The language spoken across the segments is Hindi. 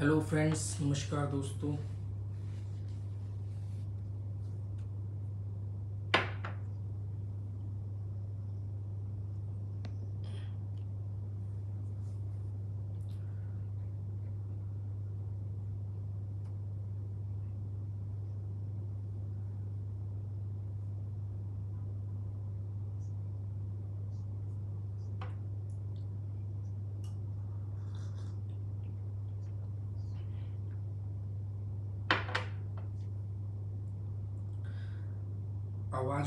हेलो फ्रेंड्स नमस्कार दोस्तों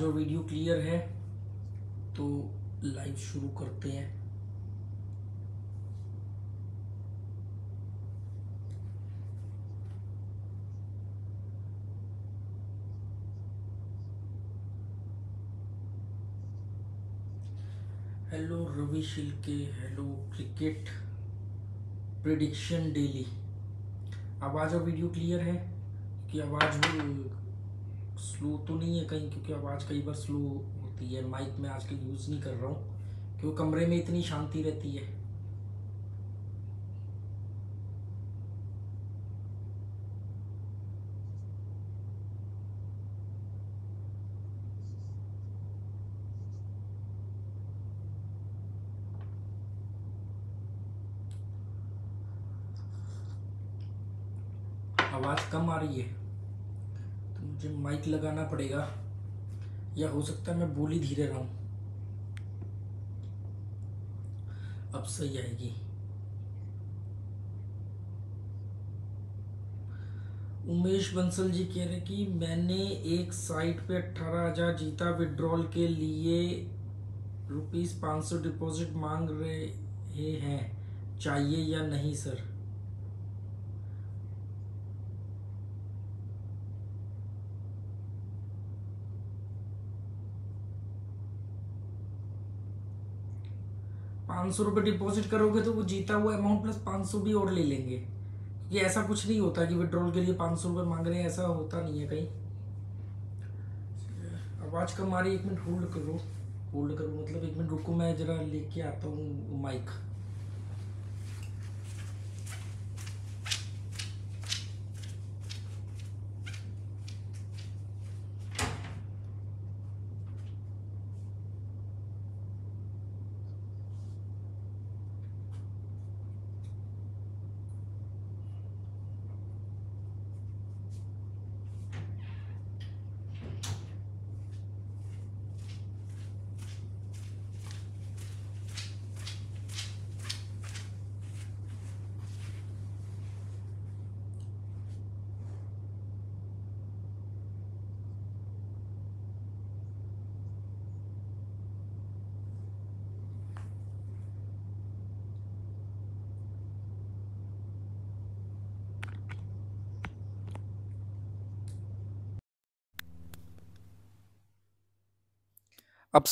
जो वीडियो क्लियर है तो लाइव शुरू करते हैं हेलो रवि शिल्के हेलो क्रिकेट प्रिडिक्शन डेली आवाज़ और वीडियो क्लियर है कि आवाज़ स्लो तो नहीं है कहीं क्योंकि आवाज़ कई बार स्लो होती है माइक में आजकल यूज़ नहीं कर रहा हूँ क्योंकि कमरे में इतनी शांति रहती है आवाज़ कम आ रही है माइक लगाना पड़ेगा या हो सकता है मैं बोली धीरे रहा अब सही आएगी उमेश बंसल जी कह रहे कि मैंने एक साइट पे अट्ठारह हज़ार जीता विड्रॉल के लिए रुपीज़ पांच सौ डिपॉजिट मांग रहे हैं चाहिए या नहीं सर पाँच सौ रुपये डिपॉजिट करोगे तो वो जीता हुआ अमाउंट प्लस पाँच सौ भी और ले लेंगे क्योंकि ऐसा कुछ नहीं होता कि विड्रॉल के लिए पाँच सौ रुपये मांग रहे हैं ऐसा होता नहीं है कहीं आवाज़ कम आ रही एक मिनट होल्ड करो होल्ड करो मतलब एक मिनट रुको मैं ज़रा लेके आता हूँ माइक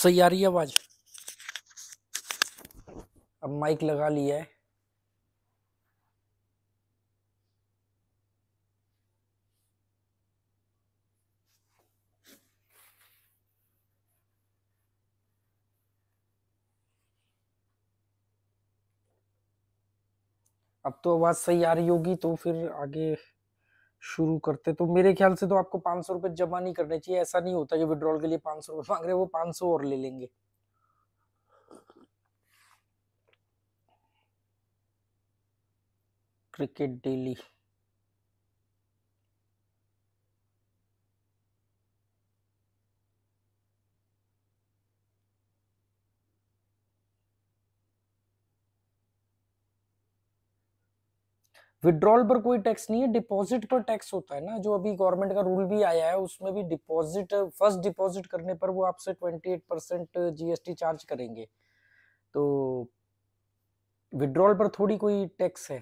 सही आ रही है आवाज़ अब माइक लगा लिया है अब तो आवाज़ सही आ रही होगी तो फिर आगे शुरू करते तो मेरे ख्याल से तो आपको पांच सौ रुपए जमा नहीं करने चाहिए ऐसा नहीं होता कि विड्रॉल के लिए पांच सौ रुपए मांग रहे वो पांच सौ और ले लेंगे क्रिकेट डेली विड्रॉल पर कोई टैक्स नहीं है डिपॉजिट पर टैक्स होता है ना जो अभी गवर्नमेंट का रूल भी आया है उसमें भी डिपॉजिट फर्स्ट डिपॉजिट करने पर वो आपसे twenty eight percent GST charge करेंगे तो विड्रॉल पर थोड़ी कोई टैक्स है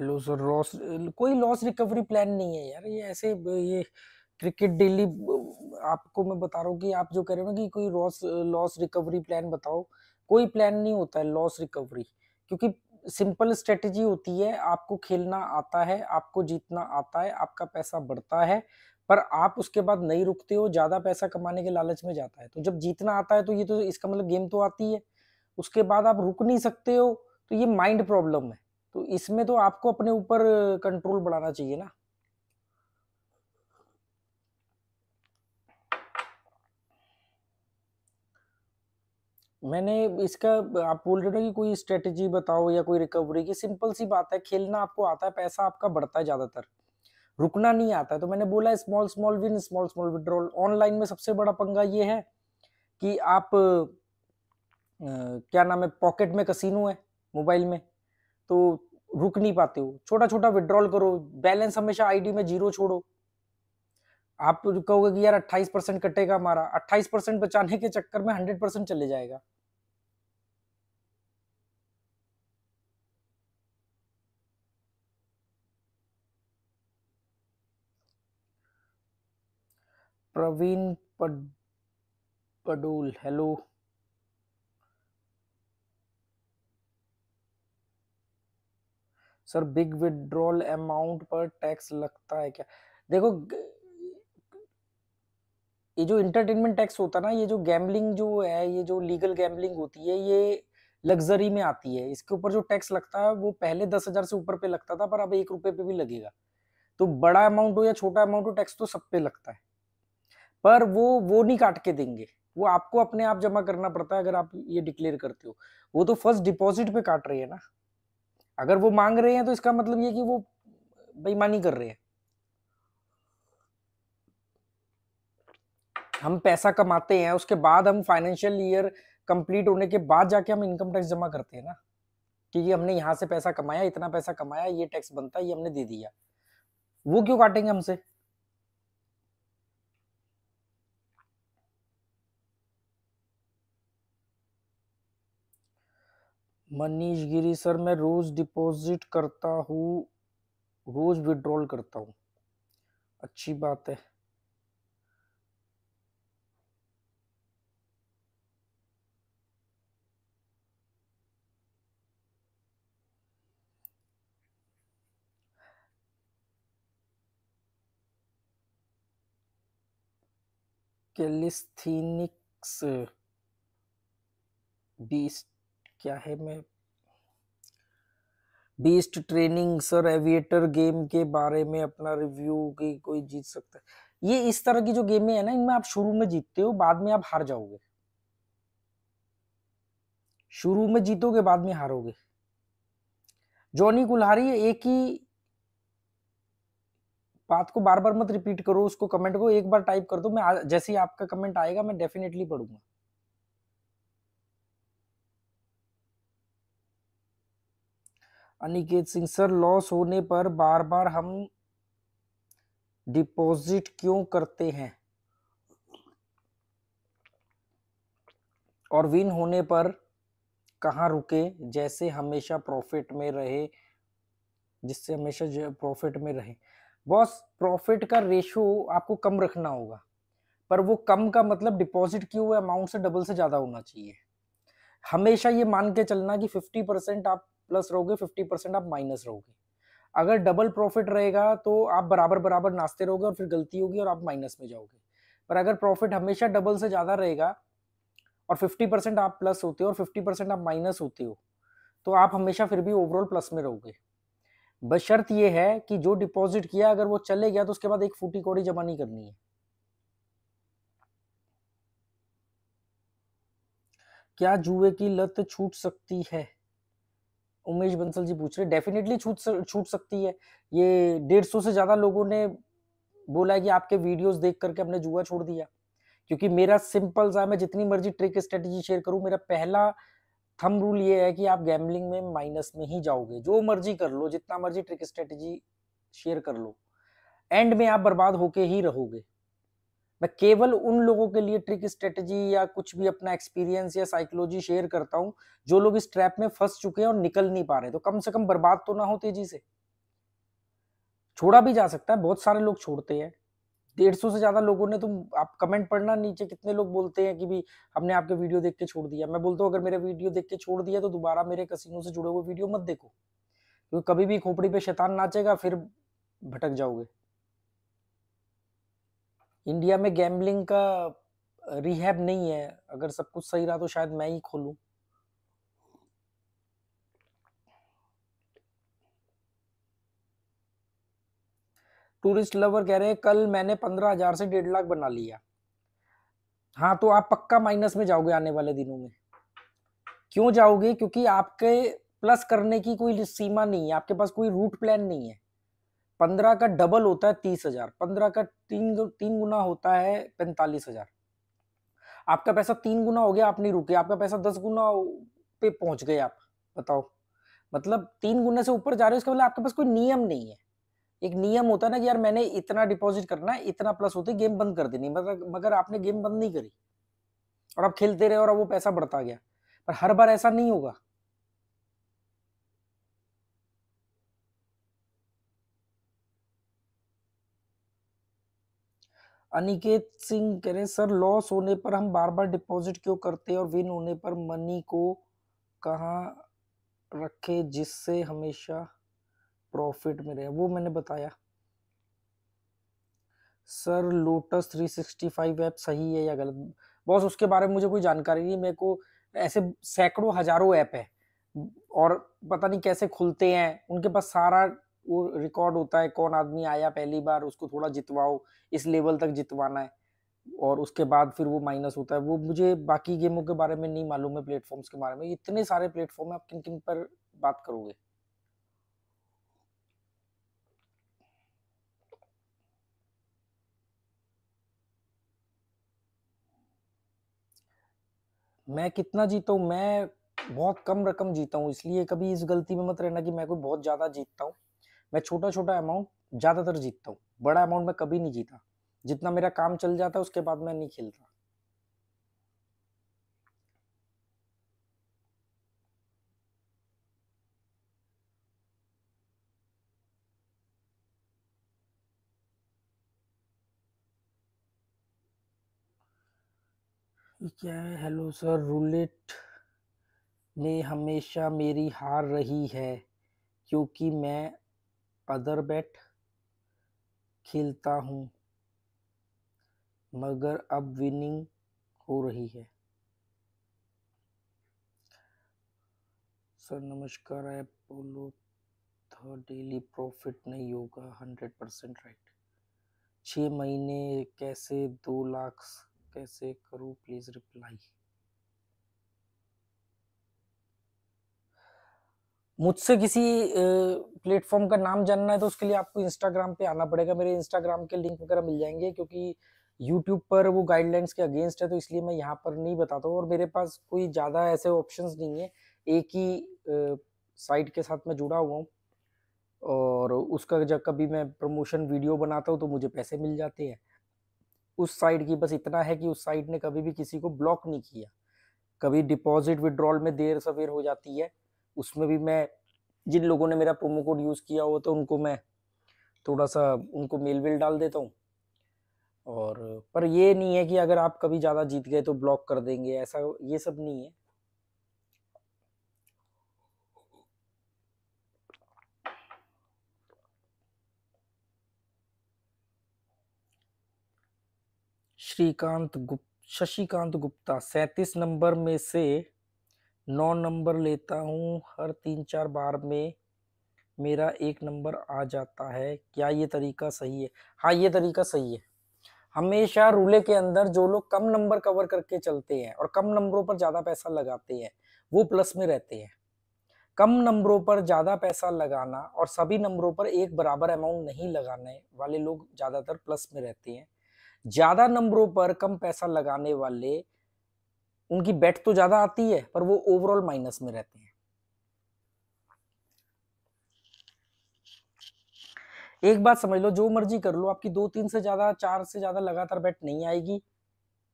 हेलो सर लॉस कोई लॉस रिकवरी प्लान नहीं है यार ये ऐसे ये क्रिकेट डेली आपको मैं बता रहा हूँ कि आप जो कह रहे हो ना कि कोई लॉस लॉस रिकवरी प्लान बताओ कोई प्लान नहीं होता है लॉस रिकवरी क्योंकि सिंपल स्ट्रेटजी होती है आपको खेलना आता है आपको जीतना आता है आपका पैसा बढ़ता है पर आप उसके बाद नहीं रुकते हो ज़्यादा पैसा कमाने के लालच में जाता है तो जब जीतना आता है तो ये तो इसका मतलब गेम तो आती है उसके बाद आप रुक नहीं सकते हो तो ये माइंड प्रॉब्लम है तो इसमें तो आपको अपने ऊपर कंट्रोल बढ़ाना चाहिए ना मैंने इसका आप बोल रहे हो कि कोई स्ट्रेटजी बताओ या कोई रिकवरी की सिंपल सी बात है खेलना आपको आता है पैसा आपका बढ़ता है ज़्यादातर रुकना नहीं आता है तो मैंने बोला small small win small small withdrawal online में सबसे बड़ा पंगा ये है कि आप आ, क्या नाम है पॉकेट में कसीनो है मोबाइल में तो रुक नहीं पाते हो छोटा छोटा विड्रॉल करो बैलेंस हमेशा आईडी में जीरो छोड़ो आप कहोगे कि यार 28 परसेंट कटेगा हमारा 28 परसेंट बचाने के चक्कर में 100 परसेंट चले जाएगा प्रवीण पड पडोल hello sir big withdrawal amount पर टैक्स लगता है क्या देखो ये जो इंटरटेनमेंट टैक्स होता है ना ये जो गैम्बलिंग जो है ये जो लीगल गैम्बलिंग होती है ये लग्जरी में आती है इसके ऊपर जो टैक्स लगता है वो पहले दस हजार से ऊपर पे लगता था पर अब एक रुपए पे भी लगेगा तो बड़ा अमाउंट हो या छोटा अमाउंट हो टैक्स तो सब पे लगता है पर वो वो नहीं काट के देंगे वो आपको अपने आप जमा करना पड़ता है अगर आप ये डिक्लेयर करते हो वो तो फर्स्ट डिपॉजिट पे काट रही है ना अगर वो मांग रहे हैं तो इसका मतलब ये कि वो बेईमानी कर रहे हैं हम पैसा कमाते हैं उसके बाद हम फाइनेंशियल ईयर कंप्लीट होने के बाद जाके हम इनकम टैक्स जमा करते हैं ना कि ये हमने यहां से पैसा कमाया इतना पैसा कमाया ये टैक्स बनता है ये हमने दे दिया वो क्यों काटेंगे हमसे मनीष गिरी सर मैं रोज़ डिपॉजिट करता हूँ रोज़ विड्रॉल करता हूँ अच्छी बात है कैलिस्थीनिक्स बीस्ट क्या है मैं beast training sir aviator game के बारे में अपना रिव्यू की कोई जीत सकता है ये इस तरह की जो गेमें है ना इनमें आप शुरू में जीतते हो बाद में आप हार जाओगे शुरू में जीतोगे बाद में हारोगे जॉनी कुल्हारी एक ही बात को बार बार मत रिपीट करो उसको कमेंट को एक बार टाइप कर दो मैं जैसे ही आपका कमेंट आएगा मैं डेफिनेटली पढ़ूंगा अनिकेत सिंह सर लॉस होने पर बार बार हम डिपॉजिट क्यों करते हैं और विन होने पर कहाँ रुके जैसे हमेशा प्रॉफिट में रहे जिससे हमेशा प्रॉफिट में रहे बॉस प्रॉफिट का रेशो आपको कम रखना होगा पर वो कम का मतलब डिपॉजिट किए हुए अमाउंट से डबल से ज़्यादा होना चाहिए हमेशा ये मान के चलना कि 50 परसेंट आप प्लस रहोगे फिफ्टी परसेंट आप माइनस रहोगे अगर डबल प्रॉफिट रहेगा तो आप बराबर बराबर नाश्ते रहोगे और फिर गलती होगी और आप माइनस में जाओगे पर अगर प्रॉफिट हमेशा डबल से ज़्यादा रहेगा और फिफ्टी परसेंट आप प्लस होते हो और फिफ्टी परसेंट आप माइनस होते हो तो आप हमेशा फिर भी ओवरऑल प्लस में रहोगे बस शर्त यह है कि जो डिपॉजिट किया अगर वो चले गया तो उसके बाद एक फूटी कौड़ी जमा नहीं करनी है क्या जुए की लत छूट सकती है उमेश बंसल जी पूछ रहे डेफिनेटली छूट छूट सकती है ये डेढ़ सौ से ज्यादा लोगों ने बोला है कि आपके वीडियोस देख करके हमने जुआ छोड़ दिया क्योंकि मेरा सिंपल सा मैं जितनी मर्जी ट्रिक स्ट्रेटजी शेयर करूं मेरा पहला थम रूल ये है कि आप गैमलिंग में माइनस में ही जाओगे जो मर्जी कर लो जितना मर्जी ट्रिक स्ट्रेटजी शेयर कर लो एंड में आप बर्बाद होके ही रहोगे मैं केवल उन लोगों के लिए ट्रिक स्ट्रेटजी या कुछ भी अपना एक्सपीरियंस या साइकोलॉजी शेयर करता हूँ जो लोग इस ट्रैप में फंस चुके हैं और निकल नहीं पा रहे तो कम से कम बर्बाद तो ना हो तेजी से छोड़ा भी जा सकता है बहुत सारे लोग छोड़ते हैं डेढ़ सौ से ज्यादा लोगों ने तुम आप कमेंट पढ़ना नीचे कितने लोग बोलते हैं कि भी हमने आपके वीडियो देख के छोड़ दिया मैं बोलता हूँ अगर मेरे वीडियो देख के छोड़ दिया तो दोबारा मेरे कसीनों से जुड़े हुए वीडियो मत देखो क्योंकि कभी भी खोपड़ी पे शैतान नाचेगा फिर भटक जाओगे इंडिया में गैम्बलिंग का रिहैब नहीं है अगर सब कुछ सही रहा तो शायद मैं ही खोलूं टूरिस्ट लवर कह रहे हैं कल मैंने पंद्रह हजार से डेढ़ लाख बना लिया हाँ तो आप पक्का माइनस में जाओगे आने वाले दिनों में क्यों जाओगे क्योंकि आपके प्लस करने की कोई सीमा नहीं है आपके पास कोई रूट प्लान नहीं है पंद्रह का डबल होता है तीस हजार पंद्रह का तीन तीन गुना होता है पैंतालीस हजार आपका पैसा तीन गुना हो गया आप नहीं रुके आपका पैसा दस गुना पे पहुंच गए आप बताओ मतलब तीन गुना से ऊपर जा रहे हो इसका मतलब आपके पास कोई नियम नहीं है एक नियम होता है ना कि यार मैंने इतना डिपॉजिट करना है इतना प्लस होते गेम बंद कर देनी मगर मतलब मगर आपने गेम बंद नहीं करी और आप खेलते रहे और अब वो पैसा बढ़ता गया पर हर बार ऐसा नहीं होगा अनिकेत सिंह कह रहे सर लॉस होने पर हम बार बार डिपॉजिट क्यों करते हैं और विन होने पर मनी को कहाँ रखे जिससे हमेशा प्रॉफिट में रहे वो मैंने बताया सर लोटस 365 ऐप सही है या गलत बॉस उसके बारे में मुझे कोई जानकारी नहीं मेरे को ऐसे सैकड़ों हजारों ऐप है और पता नहीं कैसे खुलते हैं उनके पास सारा वो रिकॉर्ड होता है कौन आदमी आया पहली बार उसको थोड़ा जितवाओ इस लेवल तक जितवाना है और उसके बाद फिर वो माइनस होता है वो मुझे बाकी गेमों के बारे में नहीं मालूम है प्लेटफॉर्म्स के बारे में इतने सारे प्लेटफॉर्म आप किन किन पर बात करोगे मैं कितना जीता हूँ मैं बहुत कम रकम जीता हूँ इसलिए कभी इस गलती में मत रहना कि मैं कोई बहुत ज़्यादा जीतता हूँ मैं छोटा छोटा अमाउंट ज़्यादातर जीतता हूँ बड़ा अमाउंट मैं कभी नहीं जीता जितना मेरा काम चल जाता है उसके बाद मैं नहीं खेलता क्या है हेलो सर रूलेट में हमेशा मेरी हार रही है क्योंकि मैं अदर बैट खेलता हूँ मगर अब विनिंग हो रही है सर नमस्कार ऐप बोलो था डेली प्रॉफिट नहीं होगा हंड्रेड परसेंट राइट छः महीने कैसे दो लाख कैसे करूँ प्लीज़ रिप्लाई मुझसे किसी प्लेटफॉर्म का नाम जानना है तो उसके लिए आपको इंस्टाग्राम पे आना पड़ेगा मेरे इंस्टाग्राम के लिंक वगैरह मिल जाएंगे क्योंकि यूट्यूब पर वो गाइडलाइंस के अगेंस्ट है तो इसलिए मैं यहाँ पर नहीं बताता हूँ और मेरे पास कोई ज़्यादा ऐसे ऑप्शन नहीं है एक ही साइट के साथ मैं जुड़ा हुआ हूँ और उसका जब कभी मैं प्रमोशन वीडियो बनाता हूँ तो मुझे पैसे मिल जाते हैं उस साइट की बस इतना है कि उस साइट ने कभी भी किसी को ब्लॉक नहीं किया कभी डिपॉजिट विड्रॉल में देर सवेर हो जाती है उसमें भी मैं जिन लोगों ने मेरा प्रोमो कोड यूज़ किया हुआ तो उनको मैं थोड़ा सा उनको मेल वेल डाल देता हूँ और पर ये नहीं है कि अगर आप कभी ज़्यादा जीत गए तो ब्लॉक कर देंगे ऐसा ये सब नहीं है श्रीकांत गुप्त शशिकांत गुप्ता सैतीस नंबर में से नौ नंबर लेता हूँ हर तीन चार बार में मेरा एक नंबर आ जाता है क्या ये तरीका सही है हाँ ये तरीका सही है हमेशा रूले के अंदर जो लोग कम नंबर कवर करके चलते हैं और कम नंबरों पर ज़्यादा पैसा लगाते हैं वो प्लस में रहते हैं कम नंबरों पर ज़्यादा पैसा लगाना और सभी नंबरों पर एक बराबर अमाउंट नहीं लगाने वाले लोग ज़्यादातर प्लस में रहते हैं ज़्यादा नंबरों पर कम पैसा लगाने वाले उनकी बेट तो ज्यादा आती है पर वो ओवरऑल माइनस में रहते हैं एक बात समझ लो जो मर्जी कर लो आपकी दो तीन से ज्यादा चार से ज्यादा लगातार बैट नहीं आएगी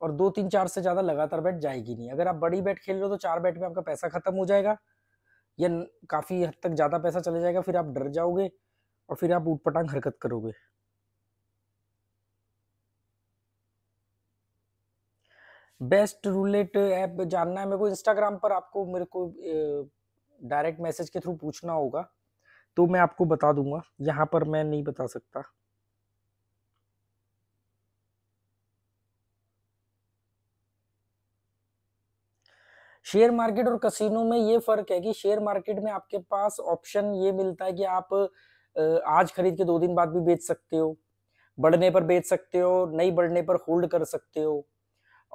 और दो तीन चार से ज्यादा लगातार बैट जाएगी नहीं अगर आप बड़ी बैट खेल रहे हो तो चार बैट में आपका पैसा खत्म हो जाएगा या काफी हद तक ज्यादा पैसा चले जाएगा फिर आप डर जाओगे और फिर आप उठपटांग हरकत करोगे बेस्ट रूलेट ऐप जानना है मेरे को इंस्टाग्राम पर आपको मेरे को डायरेक्ट मैसेज के थ्रू पूछना होगा तो मैं आपको बता दूंगा यहाँ पर मैं नहीं बता सकता शेयर मार्केट और कसिनो में ये फर्क है कि शेयर मार्केट में आपके पास ऑप्शन ये मिलता है कि आप आज खरीद के दो दिन बाद भी बेच सकते हो बढ़ने पर बेच सकते हो नहीं बढ़ने पर होल्ड कर सकते हो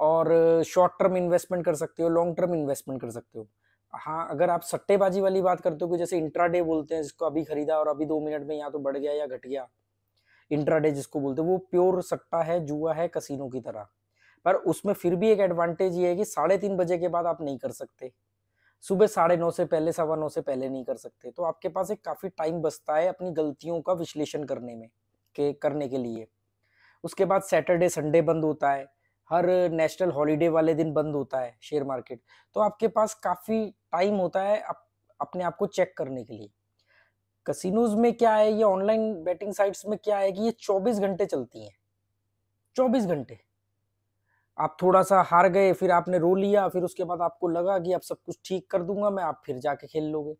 और शॉर्ट टर्म इन्वेस्टमेंट कर सकते हो लॉन्ग टर्म इन्वेस्टमेंट कर सकते हो हाँ अगर आप सट्टेबाजी वाली बात करते हो जैसे इंट्राडे बोलते हैं जिसको अभी खरीदा और अभी दो मिनट में या तो बढ़ गया या घट गया इंट्राडे जिसको बोलते हैं वो प्योर सट्टा है जुआ है कसिनो की तरह पर उसमें फिर भी एक एडवांटेज ये है कि साढ़े तीन बजे के बाद आप नहीं कर सकते सुबह साढ़े नौ से पहले सवा नौ से पहले नहीं कर सकते तो आपके पास एक काफ़ी टाइम बचता है अपनी गलतियों का विश्लेषण करने में के करने के लिए उसके बाद सैटरडे संडे बंद होता है हर नेशनल हॉलीडे वाले दिन बंद होता है शेयर मार्केट तो आपके पास काफ़ी टाइम होता है अप, अपने आप को चेक करने के लिए कसिनोज में क्या है ये ऑनलाइन बेटिंग साइट्स में क्या है कि ये 24 घंटे चलती हैं 24 घंटे आप थोड़ा सा हार गए फिर आपने रो लिया फिर उसके बाद आपको लगा कि आप सब कुछ ठीक कर दूंगा मैं आप फिर जाके खेल लोगे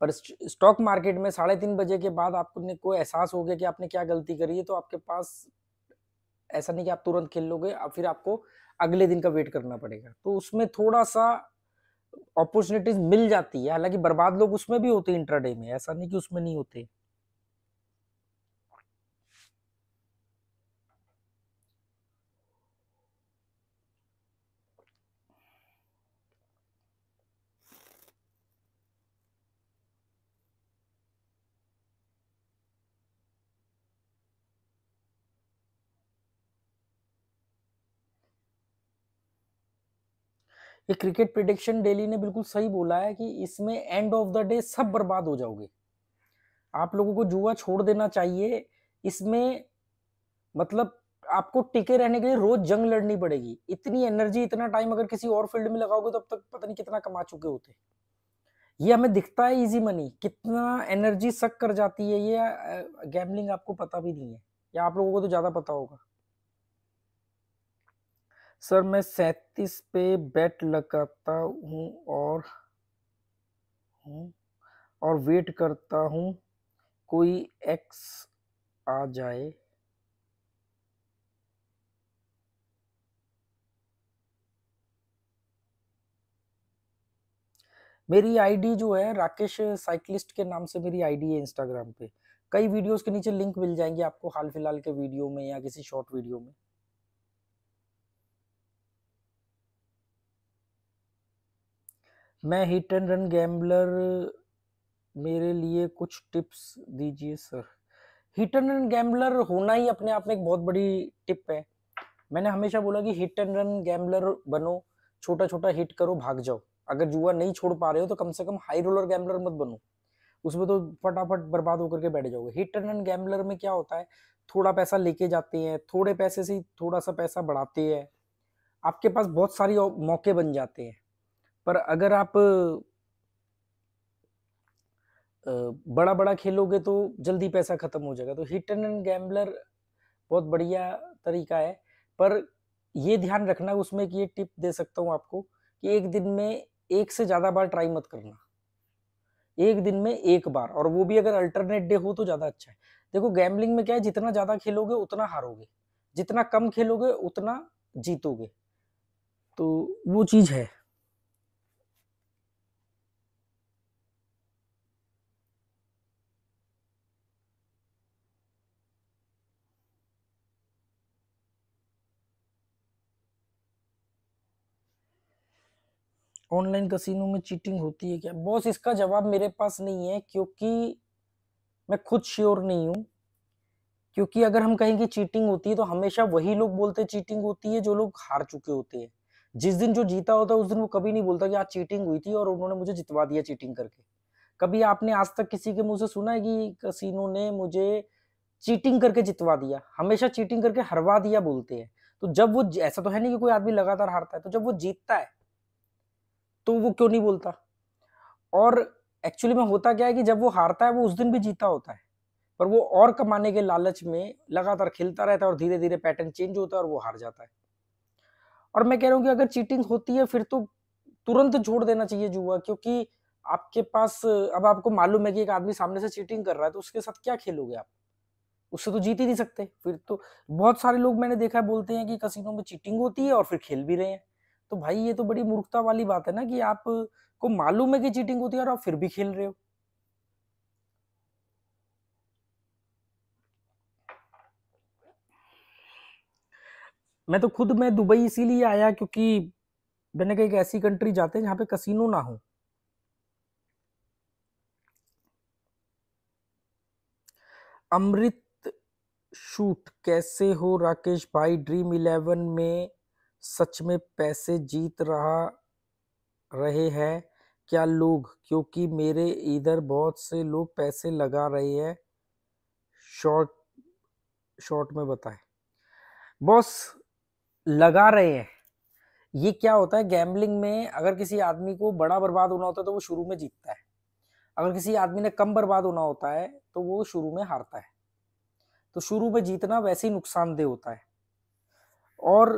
पर स्टॉक मार्केट में साढ़े तीन बजे के बाद आपने को एहसास हो गया कि आपने क्या गलती करी है तो आपके पास ऐसा नहीं कि आप तुरंत खेल लोगे अब फिर आपको अगले दिन का वेट करना पड़ेगा तो उसमें थोड़ा सा अपॉर्चुनिटीज मिल जाती है हालांकि बर्बाद लोग उसमें भी होते हैं इंट्राडे में ऐसा नहीं कि उसमें नहीं होते ये क्रिकेट प्रिडिक्शन डेली ने बिल्कुल सही बोला है कि इसमें एंड ऑफ द डे सब बर्बाद हो जाओगे आप लोगों को जुआ छोड़ देना चाहिए इसमें मतलब आपको टिके रहने के लिए रोज जंग लड़नी पड़ेगी इतनी एनर्जी इतना टाइम अगर किसी और फील्ड में लगाओगे तो अब तक पता नहीं कितना कमा चुके होते ये हमें दिखता है इजी मनी कितना एनर्जी सक कर जाती है ये गैमलिंग आपको पता भी नहीं है या आप लोगों को तो ज्यादा पता होगा सर मैं सैतीस पे बेट लगाता हूँ और हूँ और वेट करता हूँ कोई एक्स आ जाए मेरी आईडी जो है राकेश साइकिलिस्ट के नाम से मेरी आईडी है इंस्टाग्राम पे कई वीडियोस के नीचे लिंक मिल जाएंगे आपको हाल फिलहाल के वीडियो में या किसी शॉर्ट वीडियो में मैं हिट एंड रन गैम्बलर मेरे लिए कुछ टिप्स दीजिए sir hit and run gambler होना ही अपने आप में एक बहुत बड़ी टिप है मैंने हमेशा बोला कि हिट एंड रन गैम्बलर बनो छोटा छोटा हिट करो भाग जाओ अगर जुआ नहीं छोड़ पा रहे हो तो कम से कम हाई रोलर गैम्बलर मत बनो उसमें तो फटाफट बर्बाद होकर के बैठ जाओगे हिट एंड रन गैम्बलर में क्या होता है थोड़ा पैसा लेके जाते हैं थोड़े पैसे से थोड़ा सा पैसा बढ़ाते हैं आपके पास बहुत सारी मौके बन जाते हैं पर अगर आप बड़ा बड़ा खेलोगे तो जल्दी पैसा ख़त्म हो जाएगा तो हिट एंड गैम्बलर बहुत बढ़िया तरीका है पर ये ध्यान रखना उसमें कि ये टिप दे सकता हूँ आपको कि एक दिन में एक से ज़्यादा बार ट्राई मत करना एक दिन में एक बार और वो भी अगर अल्टरनेट डे हो तो ज़्यादा अच्छा है देखो गैम्बलिंग में क्या है जितना ज़्यादा खेलोगे उतना हारोगे जितना कम खेलोगे उतना जीतोगे तो वो चीज़ है ऑनलाइन कसिनो में चीटिंग होती है क्या बॉस इसका जवाब मेरे पास नहीं है क्योंकि मैं खुद श्योर नहीं हूँ क्योंकि अगर हम कहेंगे चीटिंग होती है तो हमेशा वही लोग बोलते चीटिंग होती है जो लोग हार चुके होते हैं जिस दिन जो जीता होता है उस दिन वो कभी नहीं बोलता कि आज चीटिंग हुई थी और उन्होंने मुझे जितवा दिया चीटिंग करके कभी आपने आज तक किसी के मुंह से सुना है कि कसिनो ने मुझे चीटिंग करके जितवा दिया हमेशा चीटिंग करके हरवा दिया बोलते हैं तो जब वो ऐसा तो है नहीं कि कोई आदमी लगातार हारता है तो जब वो जीतता है तो वो क्यों नहीं बोलता और एक्चुअली में होता क्या है कि जब वो हारता है वो उस दिन भी जीता होता है पर वो और कमाने के लालच में लगातार खेलता रहता है और धीरे धीरे पैटर्न चेंज होता है और वो हार जाता है और मैं कह रहा हूँ कि अगर चीटिंग होती है फिर तो तुरंत छोड़ देना चाहिए जुआ क्योंकि आपके पास अब आपको मालूम है कि एक आदमी सामने से चीटिंग कर रहा है तो उसके साथ क्या खेलोगे आप उससे तो जीत ही नहीं सकते फिर तो बहुत सारे लोग मैंने देखा है बोलते हैं कि कसिनो में चीटिंग होती है और फिर खेल भी रहे हैं तो भाई ये तो बड़ी मूर्खता वाली बात है ना कि आपको मालूम है कि चीटिंग होती है और आप फिर भी खेल रहे हो मैं तो खुद मैं दुबई इसीलिए आया क्योंकि मैंने कहा एक ऐसी कंट्री जाते हैं जहां पे कसिनो ना हो अमृत शूट कैसे हो राकेश भाई ड्रीम इलेवन में सच में पैसे जीत रहा रहे हैं क्या लोग क्योंकि मेरे इधर बहुत से लोग पैसे लगा रहे हैं शॉर्ट शॉर्ट में बताएं बॉस लगा रहे हैं ये क्या होता है गैम्बलिंग में अगर किसी आदमी को बड़ा बर्बाद होना होता है तो वो शुरू में जीतता है अगर किसी आदमी ने कम बर्बाद होना होता है तो वो शुरू में हारता है तो शुरू में जीतना वैसे ही नुकसानदेह होता है और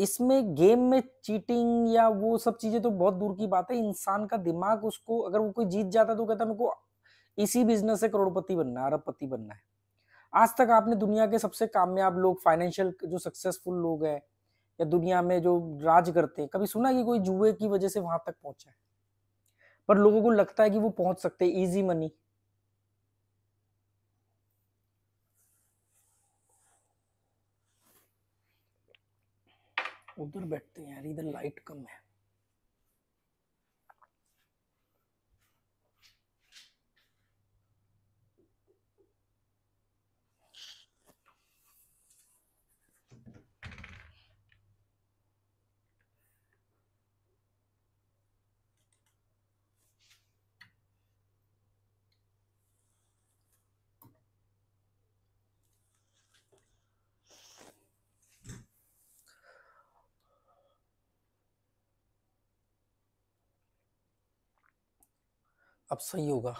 इसमें गेम में चीटिंग या वो सब चीजें तो बहुत दूर की बात है इंसान का दिमाग उसको अगर वो कोई जीत जाता तो कहता मेरे को इसी बिजनेस से करोड़पति बनना है अरबपति बनना है आज तक आपने दुनिया के सबसे कामयाब लोग फाइनेंशियल जो सक्सेसफुल लोग हैं या दुनिया में जो राज करते हैं कभी सुना कि कोई जुए की वजह से वहां तक पहुंचा है पर लोगों को लगता है कि वो पहुंच सकते हैं इजी मनी उधर बैठते हैं यार इधर लाइट कम है अब सही होगा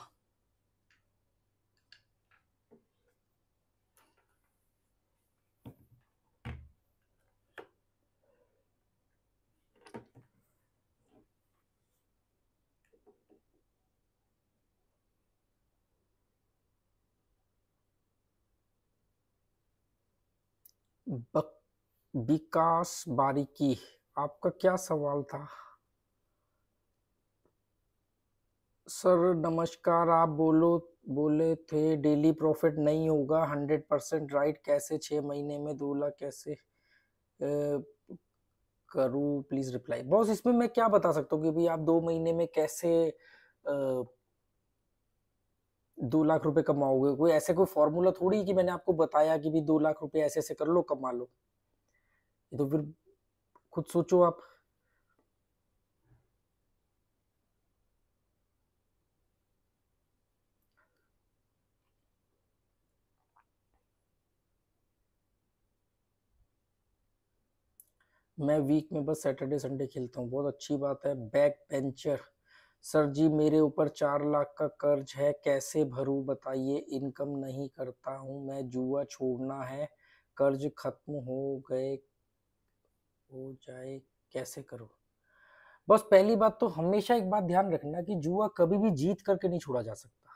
विकास बारीकी आपका क्या सवाल था सर नमस्कार आप बोलो बोले थे डेली प्रॉफिट नहीं होगा हंड्रेड परसेंट राइट कैसे छः महीने में दो लाख कैसे करूँ प्लीज़ रिप्लाई बॉस इसमें मैं क्या बता सकता हूँ कि भाई आप दो महीने में कैसे आ, दो लाख रुपए कमाओगे कोई ऐसे कोई फॉर्मूला थोड़ी कि मैंने आपको बताया कि भाई दो लाख रुपए ऐसे ऐसे कर लो कमा लो तो फिर खुद सोचो आप मैं वीक में बस सैटरडे संडे खेलता हूँ बहुत अच्छी बात है बैक बेंचर सर जी मेरे ऊपर चार लाख का कर्ज है कैसे भरूँ बताइए इनकम नहीं करता हूँ मैं जुआ छोड़ना है कर्ज खत्म हो गए हो जाए कैसे करूँ बस पहली बात तो हमेशा एक बात ध्यान रखना कि जुआ कभी भी जीत करके नहीं छोड़ा जा सकता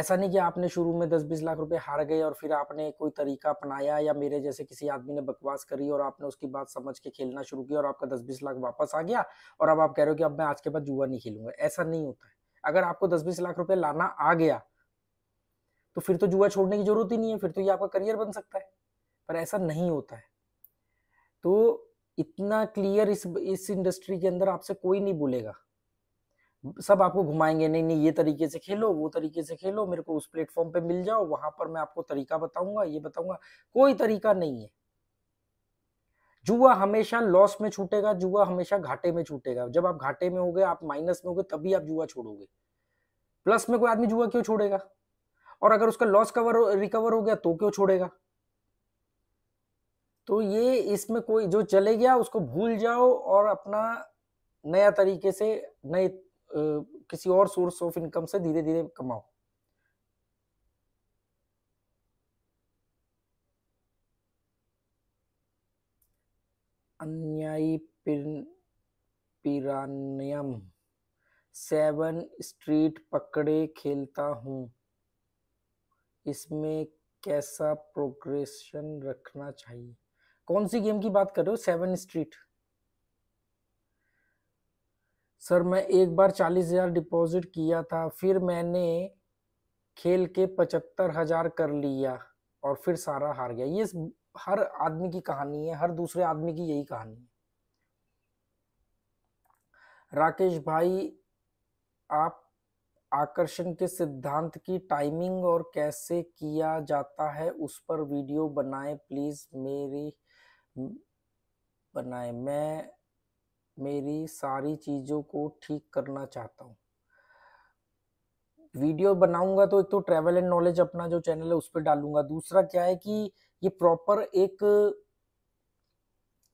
ऐसा नहीं कि आपने शुरू में दस बीस लाख रुपए हार गए और फिर आपने कोई तरीका अपनाया या मेरे जैसे किसी आदमी ने बकवास करी और आपने उसकी बात समझ के खेलना शुरू किया और आपका दस बीस लाख वापस आ गया और अब आप कह रहे हो कि अब मैं आज के बाद जुआ नहीं खेलूंगा ऐसा नहीं होता है अगर आपको दस बीस लाख रुपए लाना आ गया तो फिर तो जुआ छोड़ने की जरूरत ही नहीं है फिर तो ये आपका करियर बन सकता है पर ऐसा नहीं होता है तो इतना क्लियर इस इस इंडस्ट्री के अंदर आपसे कोई नहीं बोलेगा सब आपको घुमाएंगे नहीं नहीं ये तरीके से खेलो वो तरीके से खेलो मेरे को उस प्लेटफॉर्म पे मिल जाओ वहां पर मैं आपको तरीका बताऊंगा ये बताऊंगा कोई तरीका नहीं है जुआ हमेशा लॉस में छूटेगा जुआ हमेशा घाटे में छूटेगा जब आप घाटे में हो गए आप माइनस में हो गए तभी आप जुआ छोड़ोगे प्लस में कोई आदमी जुआ क्यों छोड़ेगा और अगर उसका लॉस कवर रिकवर हो गया तो क्यों छोड़ेगा तो ये इसमें कोई जो चले गया उसको भूल जाओ और अपना नया तरीके से नए किसी और सोर्स ऑफ इनकम से धीरे धीरे कमाओ अन्यायी पिरानियम सेवन स्ट्रीट पकड़े खेलता हूं इसमें कैसा प्रोग्रेशन रखना चाहिए कौन सी गेम की बात कर रहे हो सेवन स्ट्रीट सर मैं एक बार चालीस हज़ार डिपॉजिट किया था फिर मैंने खेल के पचहत्तर हज़ार कर लिया और फिर सारा हार गया ये हर आदमी की कहानी है हर दूसरे आदमी की यही कहानी है राकेश भाई आप आकर्षण के सिद्धांत की टाइमिंग और कैसे किया जाता है उस पर वीडियो बनाए प्लीज़ मेरी बनाए मैं मेरी सारी चीज़ों को ठीक करना चाहता हूँ वीडियो बनाऊंगा तो एक तो ट्रैवल एंड नॉलेज अपना जो चैनल है उस पर डालूंगा दूसरा क्या है कि ये प्रॉपर एक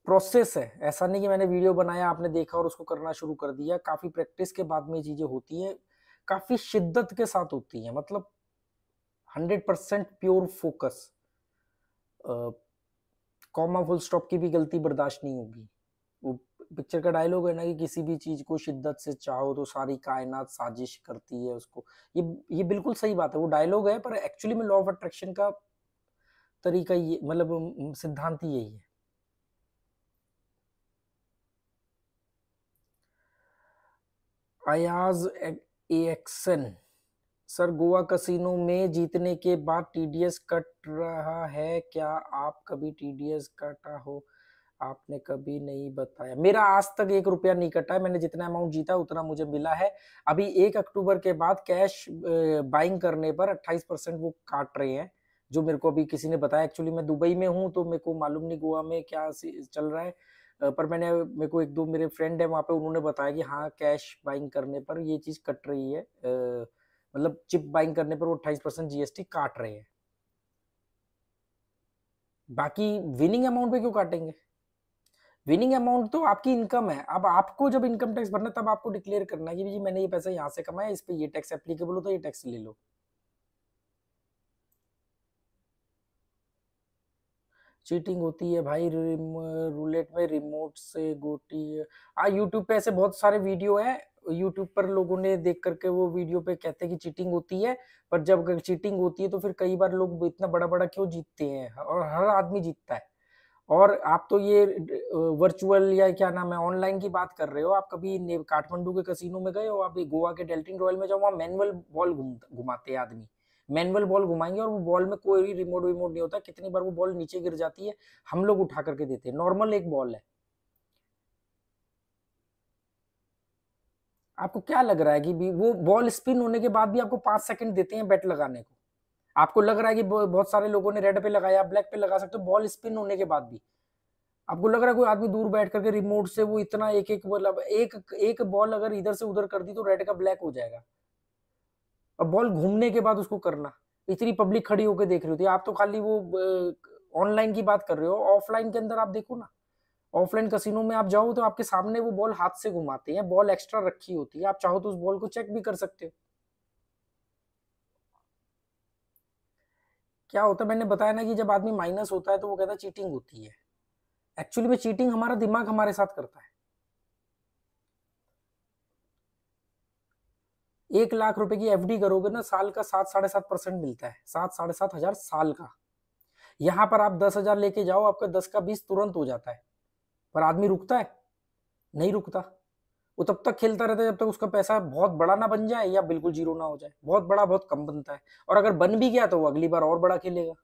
प्रोसेस है ऐसा नहीं कि मैंने वीडियो बनाया आपने देखा और उसको करना शुरू कर दिया काफ़ी प्रैक्टिस के बाद में ये चीज़ें होती है काफ़ी शिद्दत के साथ होती है मतलब hundred percent pure focus comma full stop की भी गलती बर्दाश्त नहीं होगी पिक्चर का डायलॉग है ना कि किसी भी चीज़ को शिद्दत से चाहो तो सारी कायनात साजिश करती है उसको ये ये बिल्कुल सही बात है वो डायलॉग है पर एक्चुअली में लॉ ऑफ अट्रैक्शन का तरीका ये मतलब सिद्धांत ही यही है अयाज एक्सन सर गोवा कसिनो में जीतने के बाद टीडीएस कट रहा है क्या आप कभी टीडीएस कटा हो आपने कभी नहीं बताया मेरा आज तक एक रुपया नहीं कटा है मैंने जितना अमाउंट जीता उतना मुझे मिला है अभी एक अक्टूबर के बाद कैश बाइंग करने पर 28 परसेंट वो काट रहे हैं जो मेरे को अभी किसी ने बताया एक्चुअली मैं दुबई में हूँ तो मेरे को मालूम नहीं गोवा में क्या चल रहा है पर मैंने मेरे को एक दो मेरे फ्रेंड है वहाँ पे उन्होंने बताया कि हाँ कैश बाइंग करने पर ये चीज़ कट रही है मतलब चिप बाइंग करने पर वो अट्ठाईस परसेंट जीएसटी काट रहे हैं बाकी विनिंग अमाउंट पे क्यों काटेंगे विनिंग अमाउंट तो आपकी इनकम है अब आपको जब इनकम टैक्स भरना तब आपको डिक्लेयर करना है कि जी मैंने ये पैसा यहाँ से कमाया इस पर ये टैक्स एप्लीकेबल हो तो ये टैक्स ले लो चीटिंग होती है भाई रिम, रूलेट में रिमोट से गोटी आ यूट्यूब पे ऐसे बहुत सारे वीडियो है यूट्यूब पर लोगों ने देख करके वो वीडियो पे कहते हैं कि चीटिंग होती है पर जब चीटिंग होती है तो फिर कई बार लोग इतना बड़ा बड़ा क्यों जीतते हैं और हर आदमी जीतता है और आप तो ये वर्चुअल या क्या नाम है ऑनलाइन की बात कर रहे हो आप कभी काठमांडू के कसिनो में गए हो आप गोवा के डेल्टिन रॉयल में जाओ वहाँ मैनुअल बॉल घुमाते हैं आदमी मैनुअल बॉल घुमाएंगे और वो बॉल में कोई भी रिमोट विमोट नहीं होता कितनी बार वो बॉल नीचे गिर जाती है हम लोग उठा करके देते हैं नॉर्मल एक बॉल है आपको क्या लग रहा है कि भी वो बॉल स्पिन होने के बाद भी आपको पांच सेकंड देते हैं बैट लगाने को आपको लग रहा है कि बहुत सारे लोगों ने रेड पे लगाया ब्लैक पे लगा सकते हो बॉल स्पिन होने के बाद भी आपको लग रहा है कोई आदमी दूर बैठ करके रिमोट से वो इतना एक एक मतलब एक एक बॉल अगर इधर से उधर कर दी तो रेड का ब्लैक हो जाएगा अब बॉल घूमने के बाद उसको करना इतनी पब्लिक खड़ी होकर देख रही होती है आप तो खाली वो ऑनलाइन की बात कर रहे हो ऑफलाइन के अंदर आप देखो ना ऑफलाइन कसिनो में आप जाओ तो आपके सामने वो बॉल हाथ से घुमाते हैं बॉल एक्स्ट्रा रखी होती है आप चाहो तो उस बॉल को चेक भी कर सकते हो क्या होता है मैंने बताया ना कि जब आदमी माइनस होता है तो वो कहता है चीटिंग होती है एक्चुअली में चीटिंग हमारा दिमाग हमारे साथ करता है एक लाख रुपए की एफडी करोगे ना साल का सात साढ़े सात परसेंट मिलता है सात साढ़े सात हजार साल का यहां पर आप दस हजार लेके जाओ आपका दस का बीस तुरंत हो जाता है पर आदमी रुकता है नहीं रुकता वो तब तक खेलता रहता है जब तक उसका पैसा बहुत बड़ा ना बन जाए या बिल्कुल जीरो ना हो जाए बहुत बड़ा बहुत कम बनता है और अगर बन भी गया तो वो अगली बार और बड़ा खेलेगा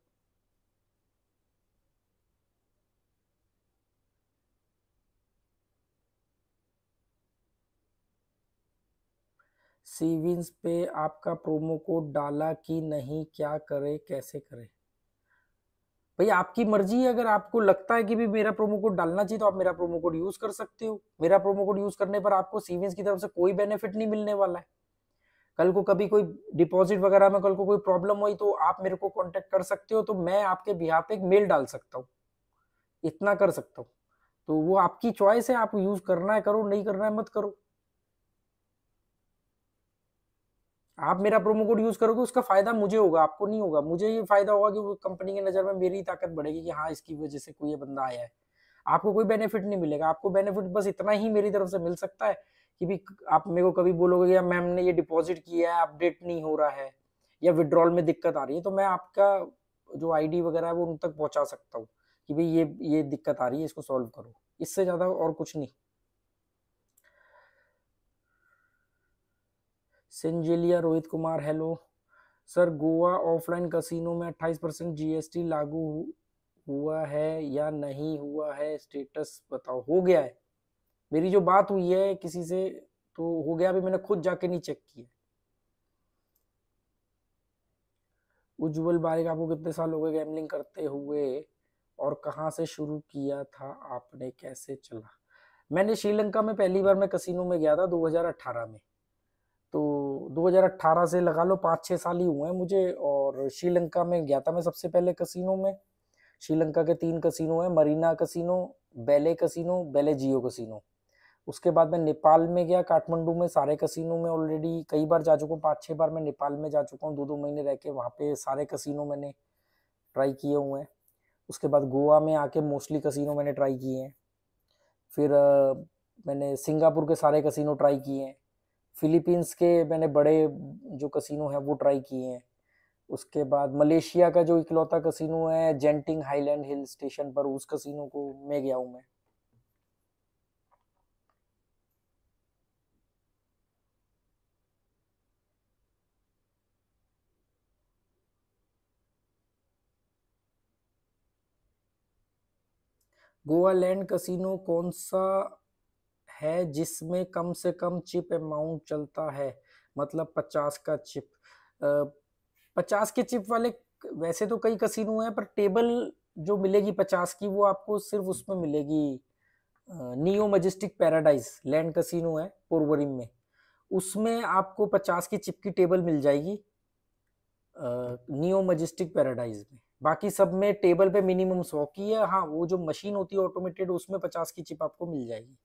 सीविंस पे आपका प्रोमो कोड डाला कि नहीं क्या करे कैसे करे भाई आपकी मर्जी है अगर आपको लगता है कि भी मेरा प्रोमो कोड डालना चाहिए तो आप मेरा प्रोमो कोड यूज कर सकते हो मेरा प्रोमो कोड यूज करने पर आपको सीवियंस की तरफ से कोई बेनिफिट नहीं मिलने वाला है कल को कभी कोई डिपॉजिट वगैरह में कल को कोई प्रॉब्लम हुई तो आप मेरे को कॉन्टेक्ट कर सकते हो तो मैं आपके बिहार पे एक मेल डाल सकता हूँ इतना कर सकता हूँ तो वो आपकी चॉइस है आप यूज करना है करो नहीं करना है मत करो आप मेरा प्रोमो कोड यूज करोगे उसका फायदा मुझे होगा आपको नहीं होगा मुझे ये फायदा होगा कि वो कंपनी की नजर में मेरी ताकत बढ़ेगी कि हाँ इसकी वजह से कोई बंदा आया है आपको कोई बेनिफिट नहीं मिलेगा आपको बेनिफिट बस इतना ही मेरी तरफ से मिल सकता है कि भी आप मेरे को कभी बोलोगे या मैम ने ये डिपॉजिट किया है अपडेट नहीं हो रहा है या विड्रॉल में दिक्कत आ रही है तो मैं आपका जो आईडी वगैरह है वो उन तक पहुंचा सकता हूँ कि भाई ये ये दिक्कत आ रही है इसको सॉल्व करो इससे ज़्यादा और कुछ नहीं सिंजेलिया Rohit Kumar hello sir Goa offline casino में 28 परसेंट जीएसटी लागू हुआ है या नहीं हुआ है स्टेटस बताओ हो गया है मेरी जो बात हुई है किसी से तो हो गया अभी मैंने खुद जाके नहीं चेक किया उज्जवल बारिक आपको कितने साल हो गए गैमलिंग करते हुए और कहाँ से शुरू किया था आपने कैसे चला मैंने श्रीलंका में पहली बार मैं कसिनो में गया था 2018 में 2018 से लगा लो पाँच छः साल ही हुए हैं मुझे और श्रीलंका में गया था मैं सबसे पहले कसिनो में श्रीलंका के तीन कसिनो हैं मरीना कसिनो बेले कसिनो बेले जियो कसिनो उसके बाद मैं नेपाल में गया काठमांडू में सारे कसिनो में ऑलरेडी कई बार जा चुका हूँ पाँच छः बार मैं नेपाल में जा चुका हूँ दो दो महीने रह के वहाँ पे सारे कसिनो मैंने ट्राई किए हुए हैं उसके बाद गोवा में आके मोस्टली कसिनो मैंने ट्राई किए हैं फिर मैंने सिंगापुर के सारे कसिनो ट्राई किए हैं फिलीपींस के मैंने बड़े जो कसिनो हैं वो ट्राई किए हैं उसके बाद मलेशिया का जो इकलौता कसिनो है जेंटिंग हाईलैंड हिल स्टेशन पर उस कसिनो को मैं गया हूँ मैं गोवा लैंड कसिनो कौन सा है जिसमें कम से कम चिप अमाउंट चलता है मतलब पचास का चिप पचास के चिप वाले वैसे तो कई कसिनो हैं पर टेबल जो मिलेगी पचास की वो आपको सिर्फ उसमें मिलेगी neo majestic paradise land casino है पोरवरिम में उसमें आपको पचास की चिप की टेबल मिल जाएगी नियो मजिस्टिक पैराडाइज में बाकी सब में टेबल पे मिनिमम सौ की है हाँ वो जो मशीन होती है ऑटोमेटेड उसमें पचास की चिप आपको मिल जाएगी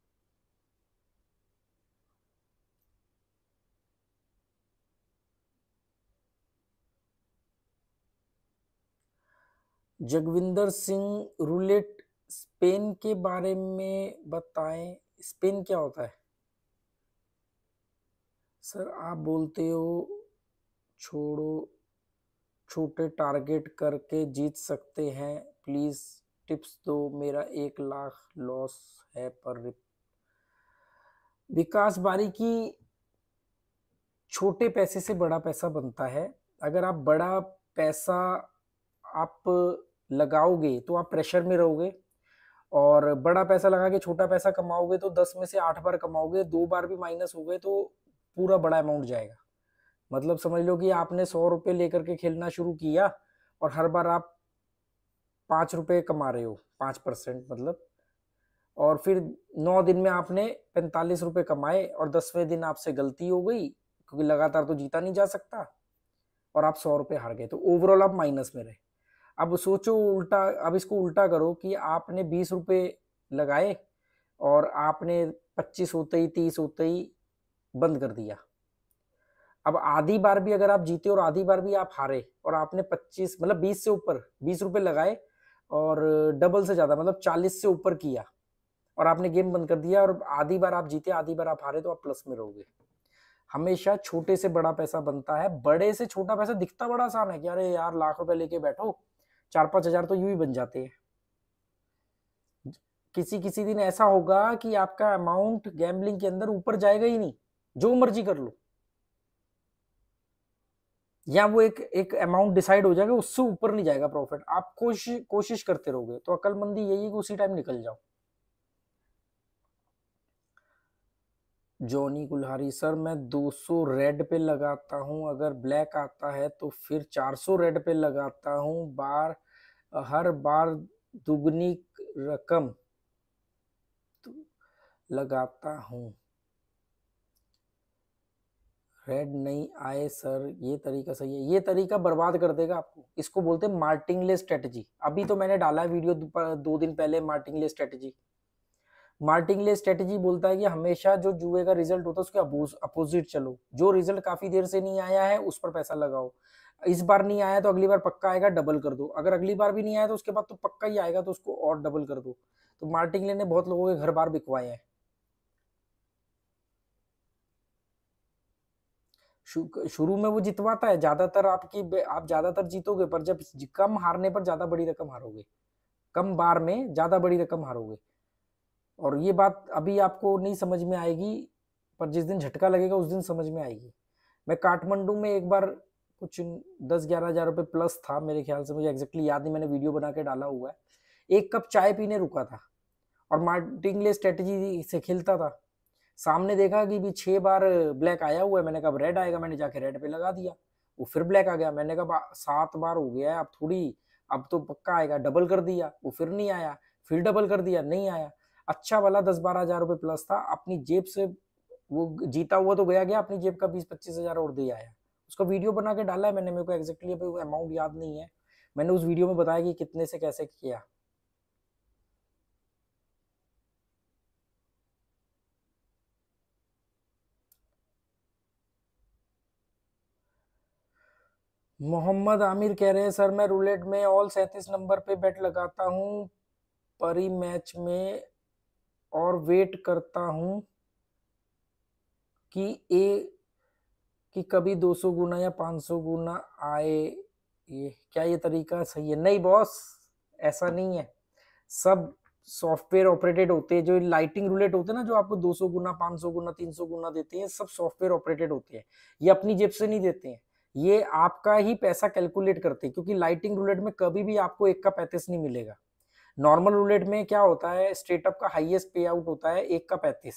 जगविंदर सिंह रूलेट स्पेन के बारे में बताएं स्पेन क्या होता है सर आप बोलते हो छोड़ो छोटे टारगेट करके जीत सकते हैं प्लीज़ टिप्स दो मेरा एक लाख लॉस है पर विकास बारी की छोटे पैसे से बड़ा पैसा बनता है अगर आप बड़ा पैसा आप लगाओगे तो आप प्रेशर में रहोगे और बड़ा पैसा लगा के छोटा पैसा कमाओगे तो दस में से आठ बार कमाओगे दो बार भी माइनस हो गए तो पूरा बड़ा अमाउंट जाएगा मतलब समझ लो कि आपने सौ रुपये लेकर के खेलना शुरू किया और हर बार आप पाँच रुपये कमा रहे हो पाँच परसेंट मतलब और फिर नौ दिन में आपने पैंतालीस रुपये कमाए और दसवें दिन आपसे गलती हो गई क्योंकि लगातार तो जीता नहीं जा सकता और आप सौ रुपये हार गए तो ओवरऑल आप माइनस में रहे अब सोचो उल्टा अब इसको उल्टा करो कि आपने बीस रुपये लगाए और आपने पच्चीस होते ही तीस होते ही बंद कर दिया अब आधी बार भी अगर आप जीते और आधी बार भी आप हारे और आपने पच्चीस मतलब बीस से ऊपर बीस रुपये लगाए और डबल से ज़्यादा मतलब चालीस से ऊपर किया और आपने गेम बंद कर दिया और आधी बार आप जीते आधी बार आप हारे तो आप प्लस में रहोगे हमेशा छोटे से बड़ा पैसा बनता है बड़े से छोटा पैसा दिखता बड़ा आसान है कि अरे यार लाख रुपए लेके बैठो चार पांच हजार तो यू ही बन जाते हैं किसी किसी दिन ऐसा होगा कि आपका अमाउंट गैम्बलिंग के अंदर ऊपर जाएगा ही नहीं जो मर्जी कर लो या वो एक एक अमाउंट डिसाइड हो जाएगा उससे ऊपर नहीं जाएगा प्रॉफिट आप कोशिश कोशिश करते रहोगे तो अकलमंदी यही है कि उसी टाइम निकल जाओ जॉनी कुल्हारी सर मैं 200 रेड पे लगाता हूँ अगर ब्लैक आता है तो फिर 400 रेड पे लगाता हूँ बार हर बार दुगनी रकम लगाता हूँ रेड नहीं आए सर ये तरीका सही है ये तरीका बर्बाद कर देगा आपको इसको बोलते हैं मार्टिंगले स्ट्रेटजी अभी तो मैंने डाला वीडियो दो दिन पहले मार्टिंगले स्ट्रेटजी मार्टिंगले स्ट्रेटेजी बोलता है कि हमेशा जो जुए का रिजल्ट होता है उसके अपोजिट चलो जो रिजल्ट काफी देर से नहीं आया है उस पर पैसा लगाओ इस बार नहीं आया तो अगली बार पक्का आएगा डबल कर दो अगर अगली बार भी नहीं आया तो उसके बाद तो पक्का ही आएगा तो उसको और डबल कर दो तो मार्टिंगले ने बहुत लोगों के घर बार बिकवाए हैं शुरू में वो जितवाता है ज्यादातर आपकी आप ज्यादातर जीतोगे पर जब कम हारने पर ज्यादा बड़ी रकम हारोगे कम बार में ज्यादा बड़ी रकम हारोगे और ये बात अभी आपको नहीं समझ में आएगी पर जिस दिन झटका लगेगा उस दिन समझ में आएगी मैं काठमांडू में एक बार कुछ दस ग्यारह हज़ार रुपये प्लस था मेरे ख्याल से मुझे एग्जैक्टली याद नहीं मैंने वीडियो बना के डाला हुआ है एक कप चाय पीने रुका था और मार्टिंग ले स्ट्रेटजी से खेलता था सामने देखा कि भी छः बार ब्लैक आया हुआ है मैंने कहा रेड आएगा मैंने जाके रेड पे लगा दिया वो फिर ब्लैक आ गया मैंने कहा सात बार हो गया है अब थोड़ी अब तो पक्का आएगा डबल कर दिया वो फिर नहीं आया फिर डबल कर दिया नहीं आया अच्छा वाला दस बारह हजार रुपये प्लस था अपनी जेब से वो जीता हुआ तो गया गया अपनी जेब का बीस पच्चीस हजार और दे आया उसका वीडियो बना के डाला है मैंने मेरे को एग्जैक्टली अभी अमाउंट याद नहीं है मैंने उस वीडियो में बताया कि कितने से कैसे किया मोहम्मद आमिर कह रहे हैं सर मैं रूलेट में ऑल सैतीस नंबर पे बैट लगाता हूँ परी मैच में और वेट करता हूं कि ए कि कभी 200 गुना या 500 गुना आए ये क्या ये तरीका सही है नहीं बॉस ऐसा नहीं है सब सॉफ्टवेयर ऑपरेटेड होते हैं जो लाइटिंग रूलेट होते हैं ना जो आपको 200 गुना 500 गुना 300 गुना देते हैं सब सॉफ्टवेयर ऑपरेटेड होते हैं ये अपनी जेब से नहीं देते हैं ये आपका ही पैसा कैलकुलेट करते हैं क्योंकि लाइटिंग रूलेट में कभी भी आपको एक का पैंतीस नहीं मिलेगा नॉर्मल रूलेट में क्या होता है स्टेटअप का हाइएस्ट पे आउट होता है एक का पैंतीस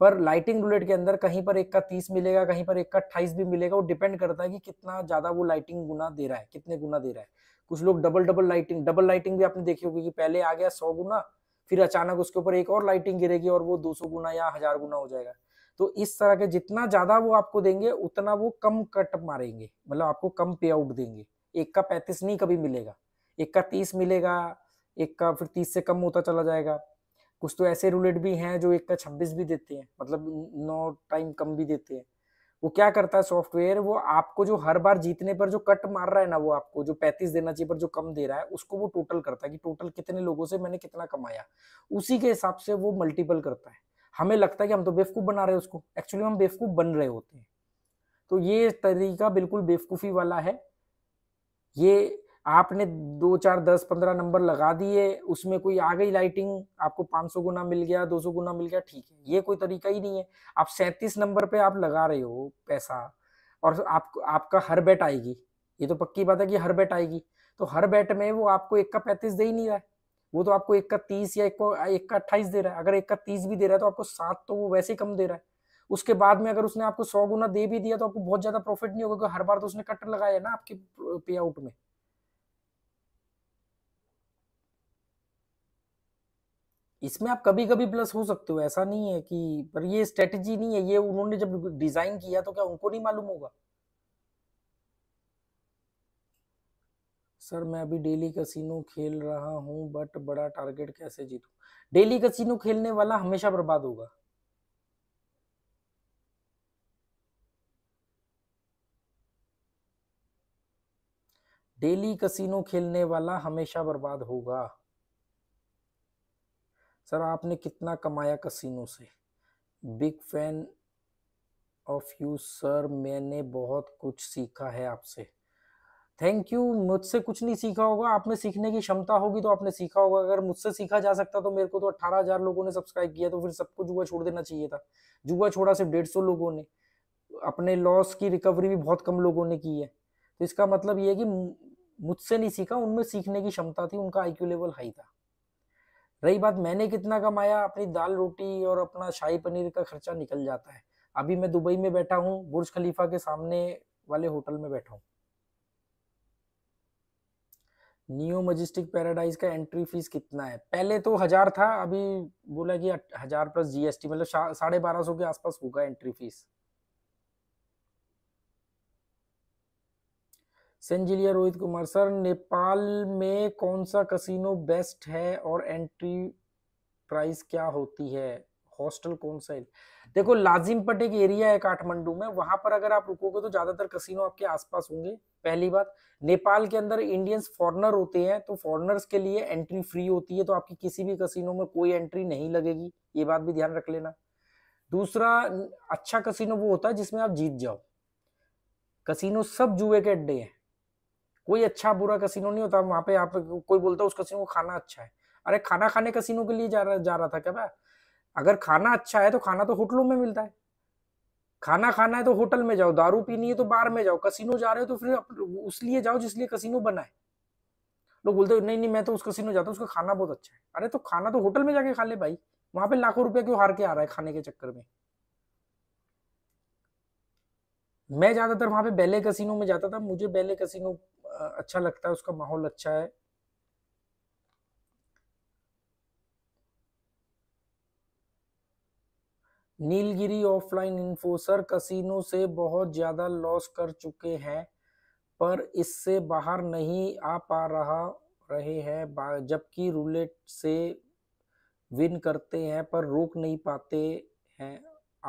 पर लाइटिंग रूलेट के अंदर कहीं पर एक का तीस मिलेगा कहीं पर एक का अट्ठाईस भी मिलेगा वो डिपेंड करता है कि कितना ज्यादा वो लाइटिंग गुना दे रहा है कितने गुना दे रहा है कुछ लोग double double lighting double lighting भी आपने देखी होगी कि पहले आ गया सौ गुना फिर अचानक उसके ऊपर एक और लाइटिंग गिरेगी और वो दो सौ गुना या हजार गुना हो जाएगा तो इस तरह के जितना ज्यादा वो आपको देंगे उतना वो कम कट मारेंगे मतलब आपको कम पे आउट देंगे एक का पैंतीस नहीं कभी मिलेगा एक का तीस मिलेगा एक का फिर तीस से कम होता चला जाएगा कुछ तो ऐसे रूलेट भी हैं जो एक का छब्बीस भी देते हैं मतलब नौ टाइम कम भी देते हैं वो क्या करता है सॉफ्टवेयर वो आपको जो हर बार जीतने पर जो कट मार रहा है ना वो आपको जो पैंतीस देना चाहिए पर जो कम दे रहा है उसको वो टोटल करता है कि टोटल कितने लोगों से मैंने कितना कमाया उसी के हिसाब से वो मल्टीपल करता है हमें लगता है कि हम तो बेवकूफ़ बना रहे हैं उसको एक्चुअली हम बेवकूफ़ बन रहे होते हैं तो ये तरीका बिल्कुल बेवकूफ़ी वाला है ये आपने दो चार दस पंद्रह नंबर लगा दिए उसमें कोई आ गई लाइटिंग आपको सौ गुना मिल गया दो सौ गुना मिल गया ठीक है ये कोई तरीका ही नहीं है आप सैंतीस नंबर पे आप लगा रहे हो पैसा और आप, आपका हर बैट आएगी ये तो पक्की बात है कि हर बैट आएगी तो हर बैट में वो आपको एक का पैंतीस दे ही नहीं रहा है वो तो आपको एक का तीस या एक एक का अट्ठाईस दे रहा है अगर एक का तीस भी दे रहा है तो आपको सात तो वो वैसे ही कम दे रहा है उसके बाद में अगर उसने आपको सौ गुना दे भी दिया तो आपको बहुत ज्यादा प्रॉफिट नहीं होगा क्योंकि हर बार तो उसने कट लगाया ना आपके पे आउट में इसमें आप कभी कभी प्लस हो सकते हो ऐसा नहीं है कि पर ये स्ट्रेटजी नहीं है ये उन्होंने जब डिजाइन किया तो क्या उनको नहीं मालूम होगा सर मैं अभी डेली कसिनो खेल रहा हूं बट बड़ा टारगेट कैसे जीतू डेली कसिनो खेलने वाला हमेशा बर्बाद होगा डेली कसिनो खेलने वाला हमेशा बर्बाद होगा सर आपने कितना कमाया कसिनो से big fan of you sir मैंने बहुत कुछ सीखा है आपसे थैंक यू मुझसे कुछ नहीं सीखा होगा आप में सीखने की क्षमता होगी तो आपने सीखा होगा अगर मुझसे सीखा जा सकता तो मेरे को तो अट्ठारह हजार लोगों ने सब्सक्राइब किया तो फिर सबको जुआ छोड़ देना चाहिए था जुआ छोड़ा सिर्फ डेढ़ सौ लोगों ने अपने लॉस की रिकवरी भी बहुत कम लोगों ने की है तो इसका मतलब ये है कि मुझसे नहीं सीखा उनमें सीखने की क्षमता थी उनका आईक्यू लेवल हाई था रही बात मैंने कितना कमाया अपनी दाल रोटी और अपना शाही पनीर का खर्चा निकल जाता है अभी मैं दुबई में बैठा हूँ बुर्ज खलीफा के सामने वाले होटल में बैठा हूँ न्यू मजिस्टिक पैराडाइज का एंट्री फीस कितना है पहले तो हजार था अभी बोला कि हजार प्लस जीएसटी मतलब साढ़े बारह सौ के आसपास होगा एंट्री फीस सेंजिलिया रोहित कुमार सर नेपाल में कौन सा कसिनो बेस्ट है और एंट्री प्राइस क्या होती है हॉस्टल कौन सा है देखो लाजिम पट एक एरिया है काठमांडू में वहां पर अगर आप रुकोगे तो ज्यादातर कसिनो आपके आसपास होंगे पहली बात नेपाल के अंदर इंडियंस फॉरनर होते हैं तो फॉरनर्स के लिए एंट्री फ्री होती है तो आपकी किसी भी कसिनो में कोई एंट्री नहीं लगेगी ये बात भी ध्यान रख लेना दूसरा अच्छा कसिनो वो होता है जिसमें आप जीत जाओ कसिनो सब जुए के अड्डे हैं कोई अच्छा बुरा कसिनो नहीं होता वहाँ पे आप कोई बोलता है उस कसिनो को खाना अच्छा है अरे खाना खाने कसिनो के लिए जा रहा जा रहा था क्या भाई अगर खाना अच्छा है तो खाना तो होटलों में मिलता है खाना खाना है तो होटल में जाओ दारू पीनी है तो बार में जाओ कसिनो जा रहे हो तो फिर उस लिए जाओ जिसलिए कसिनो बना है लोग बोलते हो नहीं नहीं मैं तो उस कसिनो जाता हूँ उसका खाना बहुत अच्छा है अरे तो खाना तो होटल में जाके खा ले भाई वहां पे लाखों रुपया क्यों हार के आ रहा है खाने के चक्कर में मैं ज्यादातर वहां पे बेले कसिनो में जाता था मुझे बेले कसिनो अच्छा लगता है उसका माहौल अच्छा है नीलगिरी ऑफलाइन इन्फोसर सर कसिनो से बहुत ज़्यादा लॉस कर चुके हैं पर इससे बाहर नहीं आ पा रहा रहे हैं जबकि रूलेट से विन करते हैं पर रोक नहीं पाते हैं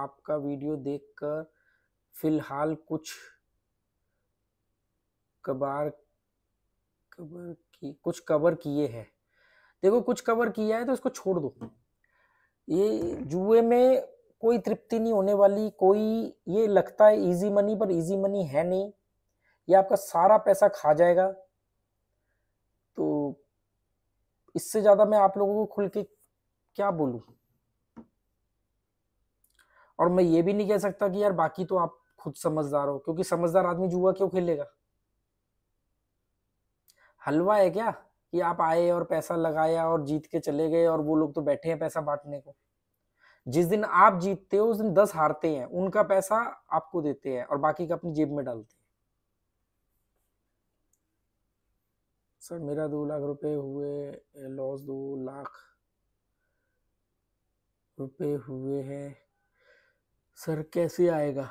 आपका वीडियो देखकर फिलहाल कुछ कबार कबर की कुछ कवर किए हैं देखो कुछ कवर किया है तो इसको छोड़ दो ये जुए में कोई तृप्ति नहीं होने वाली कोई ये लगता है इजी मनी पर इजी मनी है नहीं ये आपका सारा पैसा खा जाएगा तो इससे ज़्यादा मैं आप लोगों को खुल के क्या बोलू और मैं ये भी नहीं कह सकता कि यार बाकी तो आप खुद समझदार हो क्योंकि समझदार आदमी जुआ क्यों खेलेगा हलवा है क्या कि आप आए और पैसा लगाया और जीत के चले गए और वो लोग तो बैठे हैं पैसा बांटने को जिस दिन आप जीतते हो उस दिन दस हारते हैं उनका पैसा आपको देते हैं और बाकी का अपनी जेब में डालते हैं सर मेरा दो लाख रुपए हुए लॉस दो लाख रुपए हुए हैं सर कैसे आएगा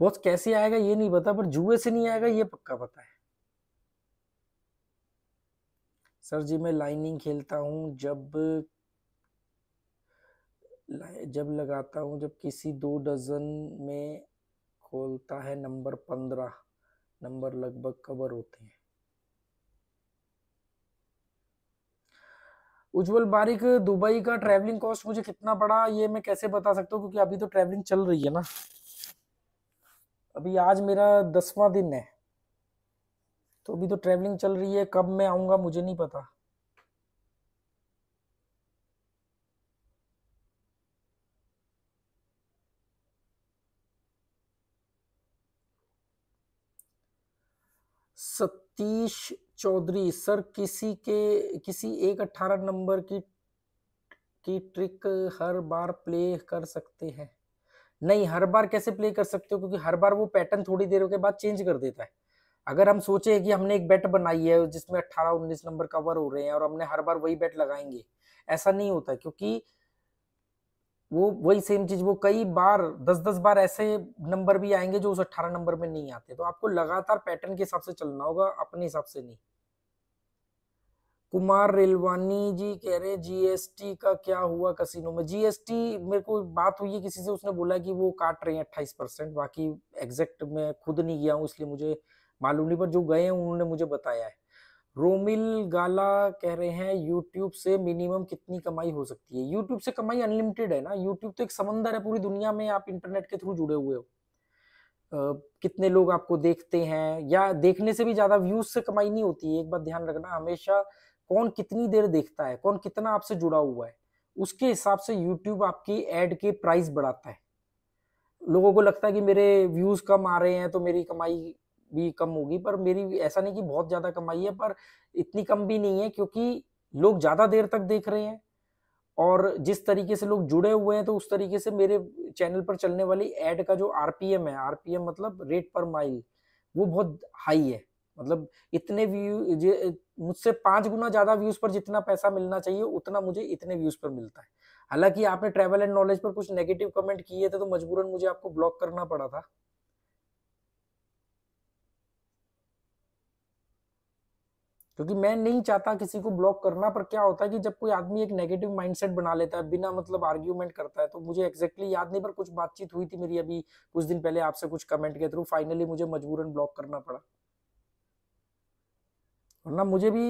बॉस कैसे आएगा ये नहीं पता पर जुए से नहीं आएगा ये पक्का पता है सर जी मैं लाइनिंग खेलता हूँ जब जब लगाता हूँ जब किसी दो डजन में खोलता है नंबर पंद्रह नंबर लगभग कवर होते हैं उज्जवल बारिक दुबई का ट्रैवलिंग कॉस्ट मुझे कितना पड़ा ये मैं कैसे बता सकता हूँ क्योंकि अभी तो ट्रैवलिंग चल रही है ना अभी आज मेरा दसवां दिन है तो अभी तो ट्रेवलिंग चल रही है कब मैं आऊंगा मुझे नहीं पता सतीश चौधरी सर किसी के किसी एक अट्ठारह नंबर की की ट्रिक हर बार प्ले कर सकते हैं नहीं हर बार कैसे प्ले कर सकते हो क्योंकि हर बार वो पैटर्न थोड़ी देर के बाद चेंज कर देता है अगर हम सोचे कि हमने एक बेट बनाई है जिसमें अट्ठारह उन्नीस नंबर कवर हो रहे हैं और हमने हर बार वही बेट लगाएंगे ऐसा नहीं होता क्योंकि वो वही सेम चीज वो कई बार दस दस बार ऐसे नंबर भी आएंगे जो उस अट्ठारह नंबर में नहीं आते तो आपको लगातार पैटर्न के हिसाब से चलना होगा अपने हिसाब से नहीं कुमार रेलवानी जी कह रहे हैं जीएसटी का क्या हुआ कसिनो में जीएसटी मेरे को बात हुई है किसी से उसने बोला कि वो काट रहे हैं अट्ठाईस परसेंट बाकी एग्जैक्ट मैं खुद नहीं गया हूँ इसलिए मुझे मालूम पर जो गए हैं उन्होंने मुझे बताया है रोमिल गाला कह रहे हैं यूट्यूब से मिनिमम कितनी कमाई हो सकती है यूट्यूब से कमाई अनलिमिटेड है ना यूट्यूब तो एक समंदर है पूरी दुनिया में आप इंटरनेट के थ्रू जुड़े हुए हो Uh, कितने लोग आपको देखते हैं या देखने से भी ज्यादा व्यूज से कमाई नहीं होती है एक बात ध्यान रखना हमेशा कौन कितनी देर देखता है कौन कितना आपसे जुड़ा हुआ है उसके हिसाब से यूट्यूब आपकी एड के प्राइस बढ़ाता है लोगों को लगता है कि मेरे व्यूज कम आ रहे हैं तो मेरी कमाई भी कम होगी पर मेरी ऐसा नहीं कि बहुत ज़्यादा कमाई है पर इतनी कम भी नहीं है क्योंकि लोग ज़्यादा देर तक देख रहे हैं और जिस तरीके से लोग जुड़े हुए हैं तो उस तरीके से मेरे चैनल पर चलने वाली एड का जो आरपीएम है आरपीएम मतलब रेट पर माइल वो बहुत हाई है मतलब इतने व्यू मुझसे पांच गुना ज़्यादा व्यूज़ पर जितना पैसा मिलना चाहिए उतना मुझे इतने व्यूज़ पर मिलता है हालांकि आपने ट्रैवल एंड नॉलेज पर कुछ नेगेटिव कमेंट किए थे तो मजबूरन मुझे आपको ब्लॉक करना पड़ा था क्योंकि मैं नहीं चाहता किसी को ब्लॉक करना पर क्या होता है कि जब कोई आदमी एक नेगेटिव माइंडसेट बना लेता है बिना मतलब आर्ग्यूमेंट करता है तो मुझे एक्जैक्टली exactly याद नहीं पर कुछ बातचीत हुई थी मेरी अभी कुछ दिन पहले आपसे कुछ कमेंट के थ्रू फाइनली मुझे मजबूरन ब्लॉक करना पड़ा वरना मुझे भी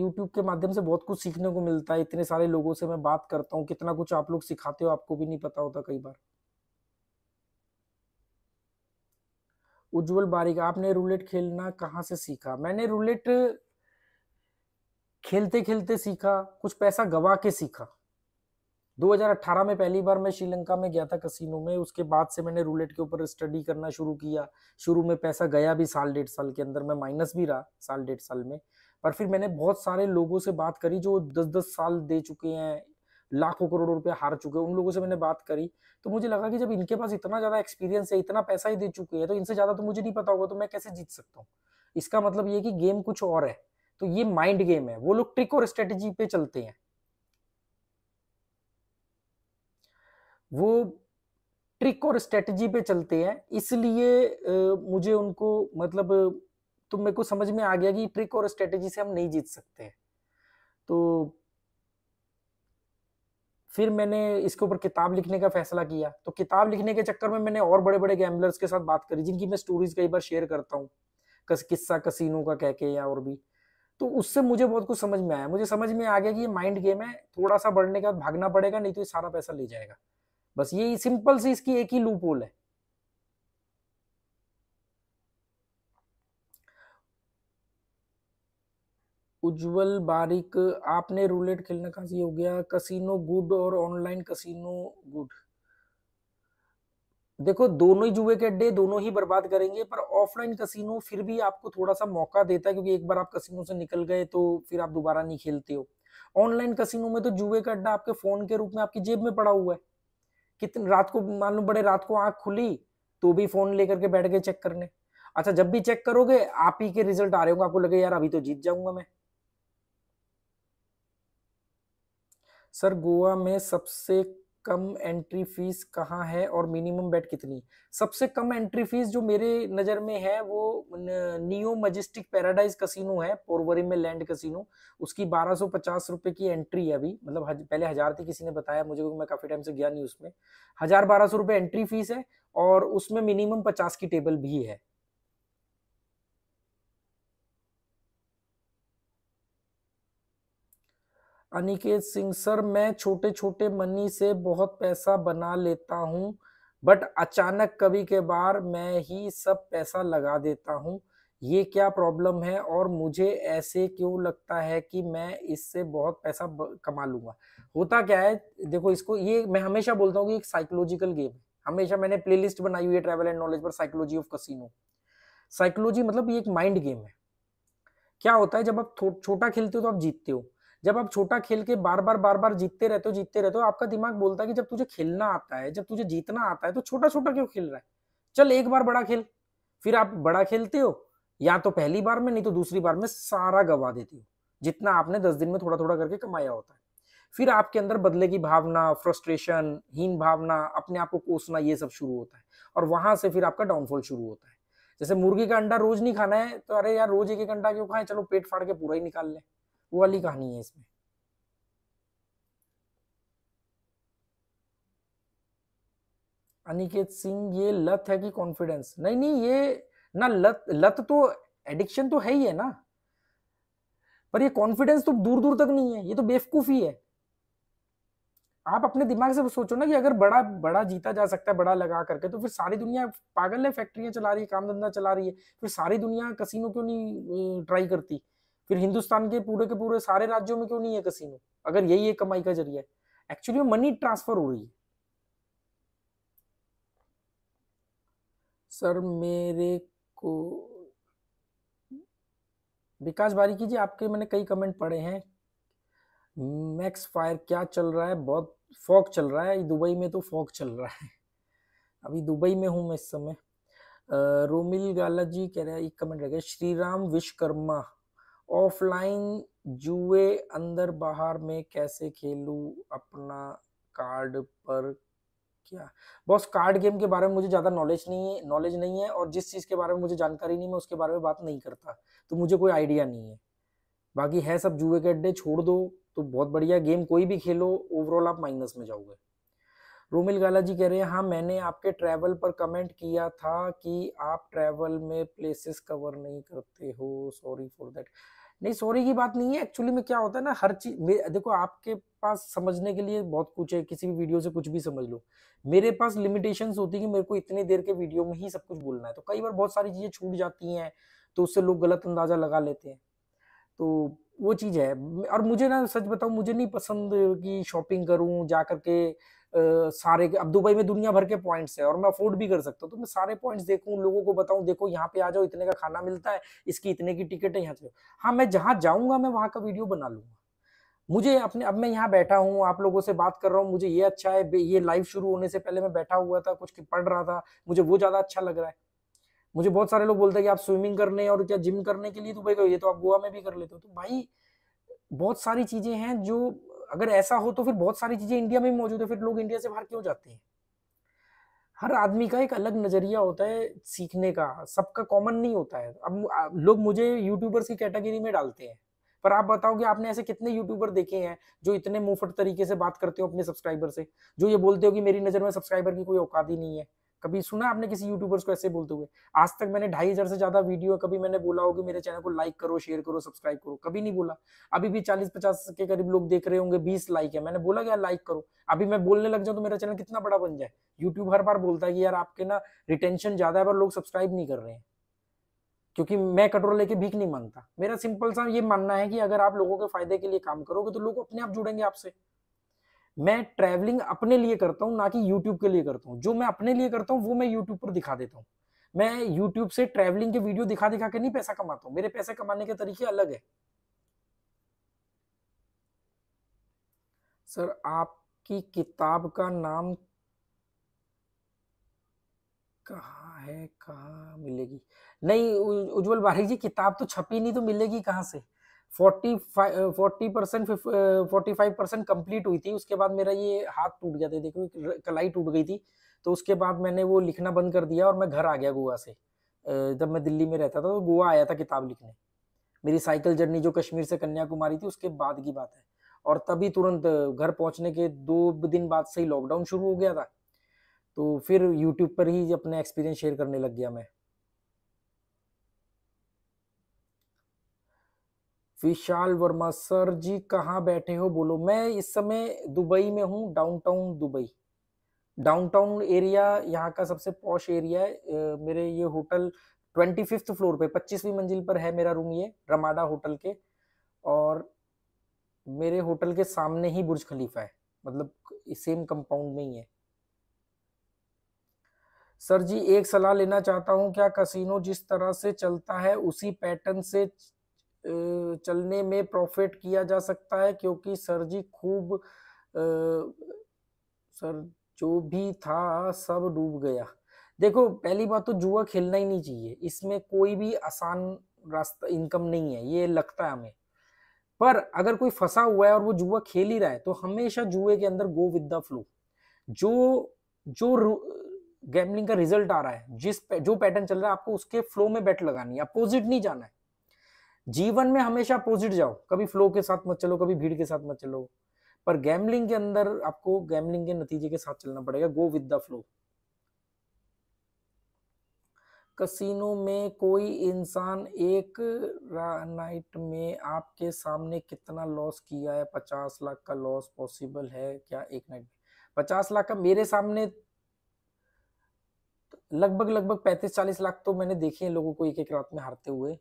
यूट्यूब के माध्यम से बहुत कुछ सीखने को मिलता है इतने सारे लोगों से मैं बात करता हूँ कितना कुछ आप लोग सिखाते हो आपको भी नहीं पता होता कई बार उज्जवल बारिक आपने रूलेट खेलना कहाँ से सीखा मैंने रूलेट खेलते खेलते सीखा कुछ पैसा गवा के सीखा 2018 में पहली बार मैं श्रीलंका में गया था कसिनो में उसके बाद से मैंने रूलेट के ऊपर स्टडी करना शुरू किया शुरू में पैसा गया भी साल डेढ़ साल के अंदर मैं माइनस भी रहा साल डेढ़ साल में पर फिर मैंने बहुत सारे लोगों से बात करी जो दस दस साल दे चुके हैं लाखों करोड़ों रुपए हार चुके हैं उन लोगों से मैंने बात करी तो मुझे लगा कि जब इनके पास इतना ज़्यादा एक्सपीरियंस है इतना पैसा ही दे चुके हैं तो इनसे ज़्यादा तो मुझे नहीं पता होगा तो मैं कैसे जीत सकता हूँ इसका मतलब ये कि गेम कुछ और है तो ये माइंड गेम है वो लोग ट्रिक और स्ट्रेटेजी पे चलते हैं वो ट्रिक और स्ट्रेटजी पे चलते हैं इसलिए मुझे उनको मतलब तो मेरे को समझ में आ गया कि ट्रिक और स्ट्रेटजी से हम नहीं जीत सकते हैं तो फिर मैंने इसके ऊपर किताब लिखने का फैसला किया तो किताब लिखने के चक्कर में मैंने और बड़े बड़े गैम्बलर्स के साथ बात करी जिनकी मैं स्टोरीज कई बार शेयर करता हूँ किस्सा कसिनो का कह के या और भी तो उससे मुझे बहुत कुछ समझ में आया मुझे समझ में आ गया कि ये माइंड गेम है थोड़ा सा बढ़ने के बाद भागना पड़ेगा नहीं तो ये सारा पैसा ले जाएगा बस ये सिंपल सी इसकी एक ही लूप होल है उज्जवल बारिक आपने रूलेट खेलना कहा हो गया कसीनो गुड और ऑनलाइन कसीनो गुड देखो दोनों ही जुए के अड्डे दोनों ही बर्बाद करेंगे पर ऑफलाइन कसिनो फिर भी आपको थोड़ा सा मौका देता है क्योंकि एक बार आप कसिनो से निकल गए तो फिर आप दोबारा नहीं खेलते हो ऑनलाइन कसिनो में तो जुए का अड्डा आपके फोन के रूप में आपकी जेब में पड़ा हुआ है कितने रात को मान लो बड़े रात को आंख खुली तो भी फोन लेकर के बैठ गए चेक करने अच्छा जब भी चेक करोगे आप ही के रिजल्ट आ रहे होंगे आपको लगे यार अभी तो जीत जाऊंगा मैं सर गोवा में सबसे कम एंट्री फीस कहाँ है और मिनिमम बेट कितनी सबसे कम एंट्री फीस जो मेरे नज़र में है वो नियो मजिस्टिक पैराडाइज कसिनो है पोरवरी में लैंड कसिनो उसकी बारह सौ पचास की एंट्री है अभी मतलब हज, पहले हज़ार थी किसी ने बताया मुझे क्योंकि मैं काफ़ी टाइम से गया नहीं उसमें हज़ार बारह सौ रुपये एंट्री फीस है और उसमें मिनिमम पचास की टेबल भी है अनिकेत सिंह सर मैं छोटे छोटे मनी से बहुत पैसा बना लेता हूँ बट अचानक कभी के बार मैं ही सब पैसा लगा देता हूँ ये क्या प्रॉब्लम है और मुझे ऐसे क्यों लगता है कि मैं इससे बहुत पैसा कमा लूंगा होता क्या है देखो इसको ये मैं हमेशा बोलता हूँ कि एक साइकोलॉजिकल गेम है हमेशा मैंने प्लेलिस्ट बनाई हुई है ट्रेवल एंड नॉलेज पर साइकोलॉजी ऑफ कसिनो साइकोलॉजी मतलब ये एक माइंड गेम है क्या होता है जब आप छोटा खेलते हो तो आप जीतते हो जब आप छोटा खेल के बार बार बार बार जीतते रहते हो जीतते रहते हो आपका दिमाग बोलता है कि जब तुझे खेलना आता है जब तुझे जीतना आता है तो छोटा छोटा क्यों खेल रहा है चल एक बार बड़ा खेल फिर आप बड़ा खेलते हो या तो पहली बार में नहीं तो दूसरी बार में सारा गवा देते हो जितना आपने दस दिन में थोड़ा थोड़ा करके कमाया होता है फिर आपके अंदर बदले की भावना फ्रस्ट्रेशन हीन भावना अपने आप को कोसना ये सब शुरू होता है और वहां से फिर आपका डाउनफॉल शुरू होता है जैसे मुर्गी का अंडा रोज नहीं खाना है तो अरे यार रोज एक एक अंडा क्यों खाएं चलो पेट फाड़ के पूरा ही निकाल लें वो वाली कहानी है इसमें अनिकेत सिंह ये लत है कि कॉन्फिडेंस नहीं नहीं ये ना लत लत तो एडिक्शन तो है ही है ना पर ये कॉन्फिडेंस तो दूर दूर तक नहीं है ये तो बेवकूफी है आप अपने दिमाग से सोचो ना कि अगर बड़ा बड़ा जीता जा सकता है बड़ा लगा करके तो फिर सारी दुनिया पागल है फैक्ट्रियां चला रही है काम धंधा चला रही है फिर सारी दुनिया कसीनो क्यों नहीं ट्राई करती फिर हिंदुस्तान के पूरे के पूरे सारे राज्यों में क्यों नहीं है कसीनो अगर यही एक कमाई का जरिया है एक्चुअली में मनी ट्रांसफर हो रही है सर मेरे को विकास बारीकी जी आपके मैंने कई कमेंट पढ़े हैं मैक्स फायर क्या चल रहा है बहुत फॉक चल रहा है दुबई में तो फॉक चल रहा है अभी दुबई में हूं मैं इस समय रोमिल गाला जी कह रहे हैं एक कमेंट रह गया श्री राम विश्वकर्मा ऑफलाइन जुए अंदर बाहर में कैसे खेलूं अपना कार्ड पर क्या बॉस कार्ड गेम के बारे में मुझे ज़्यादा नॉलेज नहीं है नॉलेज नहीं है और जिस चीज़ के बारे में मुझे जानकारी नहीं मैं उसके बारे में बात नहीं करता तो मुझे कोई आइडिया नहीं है बाकी है सब जुए के अड्डे छोड़ दो तो बहुत बढ़िया गेम कोई भी खेलो ओवरऑल आप माइनस में जाओगे रोमिल गाला जी कह रहे हैं हाँ मैंने आपके ट्रैवल पर कमेंट किया था कि आप ट्रैवल में प्लेसेस कवर नहीं करते हो सॉरी फॉर दैट नहीं सॉरी की बात नहीं है एक्चुअली में क्या होता है ना हर चीज देखो आपके पास समझने के लिए बहुत कुछ है किसी भी वीडियो से कुछ भी समझ लो मेरे पास लिमिटेशन होती है कि मेरे को इतनी देर के वीडियो में ही सब कुछ बोलना है तो कई बार बहुत सारी चीज़ें छूट जाती हैं तो उससे लोग गलत अंदाजा लगा लेते हैं तो वो चीज़ है और मुझे ना सच बताऊ मुझे नहीं पसंद कि शॉपिंग करूँ जा करके सारे अब दुबई में दुनिया भर के पॉइंट्स है और मैं अफोर्ड भी कर सकता हूँ तो मैं सारे पॉइंट्स देखूँ लोगों को बताऊँ देखो यहाँ पे आ जाओ इतने का खाना मिलता है इसकी इतने की टिकट है यहाँ से हाँ मैं जहाँ जाऊँगा मैं वहाँ का वीडियो बना लूँगा मुझे अपने अब मैं यहाँ बैठा हूँ आप लोगों से बात कर रहा हूँ मुझे ये अच्छा है ये लाइव शुरू होने से पहले मैं बैठा हुआ था कुछ पढ़ रहा था मुझे वो ज़्यादा अच्छा लग रहा है मुझे बहुत सारे लोग बोलते हैं कि आप स्विमिंग करने और क्या जिम करने के लिए दुबई गए ये तो आप गोवा में भी कर लेते हो तो भाई बहुत सारी चीज़ें हैं जो अगर ऐसा हो तो फिर बहुत सारी चीजें इंडिया में भी मौजूद है फिर लोग इंडिया से बाहर क्यों जाते हैं हर आदमी का एक अलग नजरिया होता है सीखने का सबका कॉमन नहीं होता है अब लोग मुझे यूट्यूबर्स की कैटेगरी में डालते हैं पर आप बताओ कि आपने ऐसे कितने यूट्यूबर देखे हैं जो इतने मुफट तरीके से बात करते हो अपने सब्सक्राइबर से जो ये बोलते हो कि मेरी नज़र में सब्सक्राइबर की कोई औकात ही नहीं है कभी सुना आपने किसी यूट्यूबर्स को ऐसे बोलते हुए आज तक मैंने ढाई हजार से ज्यादा वीडियो कभी मैंने बोला होगी मेरे चैनल को लाइक करो शेयर करो सब्सक्राइब करो कभी नहीं बोला अभी भी चालीस पचास के करीब लोग देख रहे होंगे बीस लाइक है मैंने बोला क्या लाइक करो अभी मैं बोलने लग जाऊँ तो मेरा चैनल कितना बड़ा बन जाए यूट्यूब हर बार बोलता है कि यार आपके ना रिटेंशन ज्यादा है पर लोग सब्सक्राइब नहीं कर रहे हैं क्योंकि मैं कटोरा लेके भीख नहीं मांगता मेरा सिंपल सा ये मानना है कि अगर आप लोगों के फायदे के लिए काम करोगे तो लोग अपने आप जुड़ेंगे आपसे मैं ट्रैवलिंग अपने लिए करता हूँ ना कि यूट्यूब के लिए करता हूँ जो मैं अपने लिए करता हूँ वो मैं यूट्यूब पर दिखा देता हूँ मैं यूट्यूब से ट्रैवलिंग के वीडियो दिखा दिखा के नहीं पैसा कमाता हूँ मेरे पैसे कमाने के तरीके अलग है सर आपकी किताब का नाम कहा है कहा मिलेगी नहीं उज्जवल बारिक जी किताब तो छपी नहीं तो मिलेगी कहाँ से forty forty percent forty five percent complete हुई थी उसके बाद मेरा ये हाथ टूट गया था देखो कलाई टूट गई थी तो उसके बाद मैंने वो लिखना बंद कर दिया और मैं घर आ गया गोवा से जब मैं दिल्ली में रहता था तो गोवा आया था किताब लिखने मेरी साइकिल जर्नी जो कश्मीर से कन्याकुमारी थी उसके बाद की बात है और तभी तुरंत घर पहुंचने के दो दिन बाद से ही लॉकडाउन शुरू हो गया था तो फिर यूट्यूब पर ही अपने एक्सपीरियंस शेयर करने लग गया मैं विशाल वर्मा सर जी कहाँ बैठे हो बोलो मैं इस समय दुबई में हूँ डाउनटाउन दुबई डाउनटाउन एरिया यहाँ का सबसे पॉश एरिया है मेरे ये होटल ट्वेंटी फिफ्थ फ्लोर पे पच्चीसवीं मंजिल पर है मेरा रूम ये रमाडा होटल के और मेरे होटल के सामने ही बुर्ज खलीफा है मतलब सेम कंपाउंड में ही है सर जी एक सलाह लेना चाहता हूँ क्या कसिनो जिस तरह से चलता है उसी पैटर्न से चलने में प्रॉफिट किया जा सकता है क्योंकि सर जी खूब सर जो भी था सब डूब गया देखो पहली बात तो जुआ खेलना ही नहीं चाहिए इसमें कोई भी आसान रास्ता इनकम नहीं है ये लगता है हमें पर अगर कोई फंसा हुआ है और वो जुआ खेल ही रहा है तो हमेशा जुए के अंदर गो विद द फ्लो जो जो गैमलिंग का रिजल्ट आ रहा है जिस जो पैटर्न चल रहा है आपको उसके फ्लो में बैट लगानी है अपोजिट नहीं जाना है जीवन में हमेशा अपोजिट जाओ कभी फ्लो के साथ मत चलो कभी भीड़ के साथ मत चलो पर गैमलिंग के अंदर आपको गैमलिंग के नतीजे के साथ चलना पड़ेगा go with the flow casino में कोई इंसान एक नाइट में आपके सामने कितना लॉस किया है पचास लाख का लॉस पॉसिबल है क्या एक नाइट में पचास लाख का मेरे सामने लगभग लगभग पैंतीस चालीस लाख तो मैंने देखे हैं लोगों को एक एक रात में हारते हुए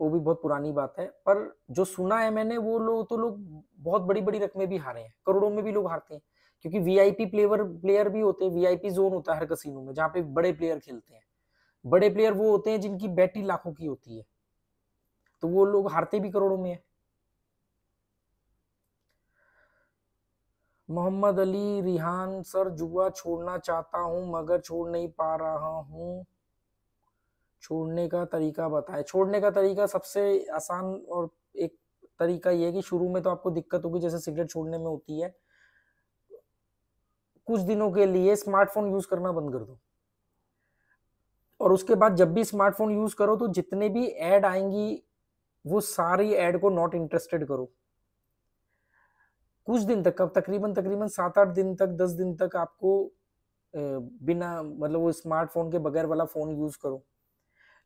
वो भी बहुत पुरानी बात है पर जो सुना है मैंने वो लोग तो लोग बहुत बड़ी बड़ी रकमें भी हारे हैं करोड़ों में भी लोग हारते हैं क्योंकि वीआईपी प्लेयर प्लेयर भी होते हैं वीआईपी जोन होता है हर कसीनो में जहाँ पे बड़े प्लेयर खेलते हैं बड़े प्लेयर वो होते हैं जिनकी बैटी लाखों की होती है तो वो लोग हारते भी करोड़ों में है मोहम्मद अली रिहान सर जुआ छोड़ना चाहता हूं मगर छोड़ नहीं पा रहा हूं छोड़ने का तरीका बताएं छोड़ने का तरीका सबसे आसान और एक तरीका ये है कि शुरू में तो आपको दिक्कत होगी जैसे सिगरेट छोड़ने में होती है कुछ दिनों के लिए स्मार्टफोन यूज करना बंद कर दो और उसके बाद जब भी स्मार्टफोन यूज करो तो जितने भी एड आएंगी वो सारी एड को नॉट इंटरेस्टेड करो कुछ दिन तक तकरीबन तकरीबन सात आठ दिन तक दस दिन तक आपको बिना मतलब वो स्मार्टफोन के बगैर वाला फोन यूज करो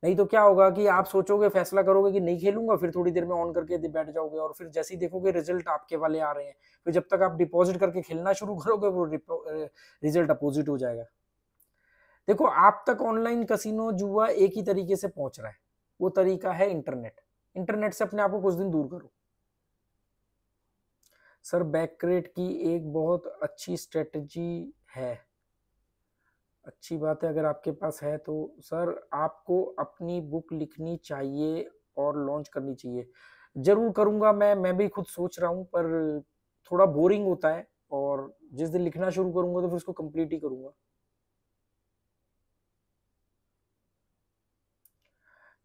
नहीं तो क्या होगा कि आप सोचोगे फैसला करोगे कि नहीं खेलूंगा फिर थोड़ी देर में ऑन करके बैठ जाओगे और फिर जैसे ही देखोगे रिजल्ट आपके वाले आ रहे हैं फिर जब तक आप डिपॉजिट करके खेलना शुरू करोगे वो रिजल्ट अपोजिट हो जाएगा देखो आप तक ऑनलाइन कसिनो जुआ एक ही तरीके से पहुंच रहा है वो तरीका है इंटरनेट इंटरनेट से अपने आप को कुछ दिन दूर करो सर बैकरेट की एक बहुत अच्छी स्ट्रेटजी है अच्छी बात है अगर आपके पास है तो सर आपको अपनी बुक लिखनी चाहिए और लॉन्च करनी चाहिए जरूर करूँगा मैं मैं भी खुद सोच रहा हूँ पर थोड़ा बोरिंग होता है और जिस दिन लिखना शुरू करूँगा तो फिर उसको कंप्लीट ही करूँगा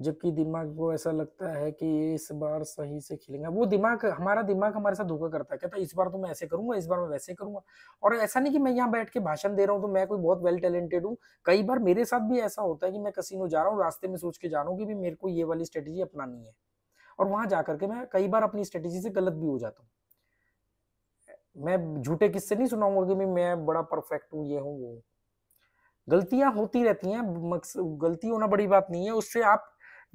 जबकि दिमाग को ऐसा लगता है कि इस बार सही से खेलेंगे वो दिमाग हमारा दिमाग हमारे साथ धोखा करता है कहता है इस बार तो मैं ऐसे करूंगा इस बार मैं वैसे करूंगा और ऐसा नहीं कि मैं यहाँ बैठ के भाषण दे रहा हूँ तो मैं कोई बहुत वेल टैलेंटेड हूँ कई बार मेरे साथ भी ऐसा होता है कि मैं कसिनो जा रहा हूँ रास्ते में सोच के जा रहा हूँ कि भी मेरे को ये वाली स्ट्रेटेजी अपनानी है और वहां जा के मैं कई बार अपनी स्ट्रेटेजी से गलत भी हो जाता हूँ मैं झूठे किस्से नहीं सुनाऊंगा कि मैं बड़ा परफेक्ट हूँ ये हूँ वो गलतियां होती रहती हैं गलती होना बड़ी बात नहीं है उससे आप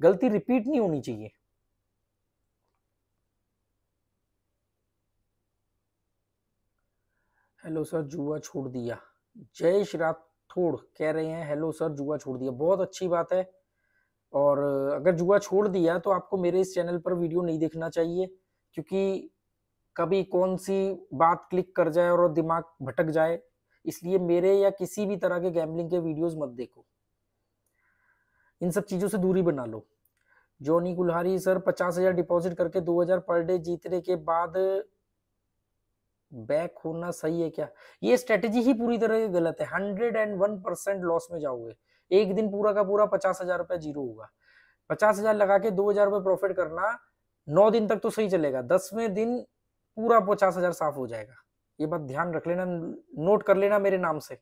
गलती रिपीट नहीं होनी चाहिए हेलो सर जुआ छोड़ दिया श्री राठौड़ कह रहे हैं हेलो सर जुआ छोड़ दिया बहुत अच्छी बात है और अगर जुआ छोड़ दिया तो आपको मेरे इस चैनल पर वीडियो नहीं देखना चाहिए क्योंकि कभी कौन सी बात क्लिक कर जाए और दिमाग भटक जाए इसलिए मेरे या किसी भी तरह के गैम्बलिंग के वीडियोस मत देखो इन सब चीज़ों से दूरी बना लो जोनी कुल्हारी सर पचास हजार डिपॉजिट करके दो हजार पर डे जीतने के बाद बैक होना सही है क्या ये स्ट्रेटेजी ही पूरी तरह गलत है hundred and one percent loss में जाओगे एक दिन पूरा का पूरा पचास हजार रुपया जीरो होगा पचास हजार लगा के दो हजार रुपये प्रॉफिट करना नौ दिन तक तो सही चलेगा दसवें दिन पूरा पचास हजार साफ हो जाएगा ये बात ध्यान रख लेना नोट कर लेना मेरे नाम से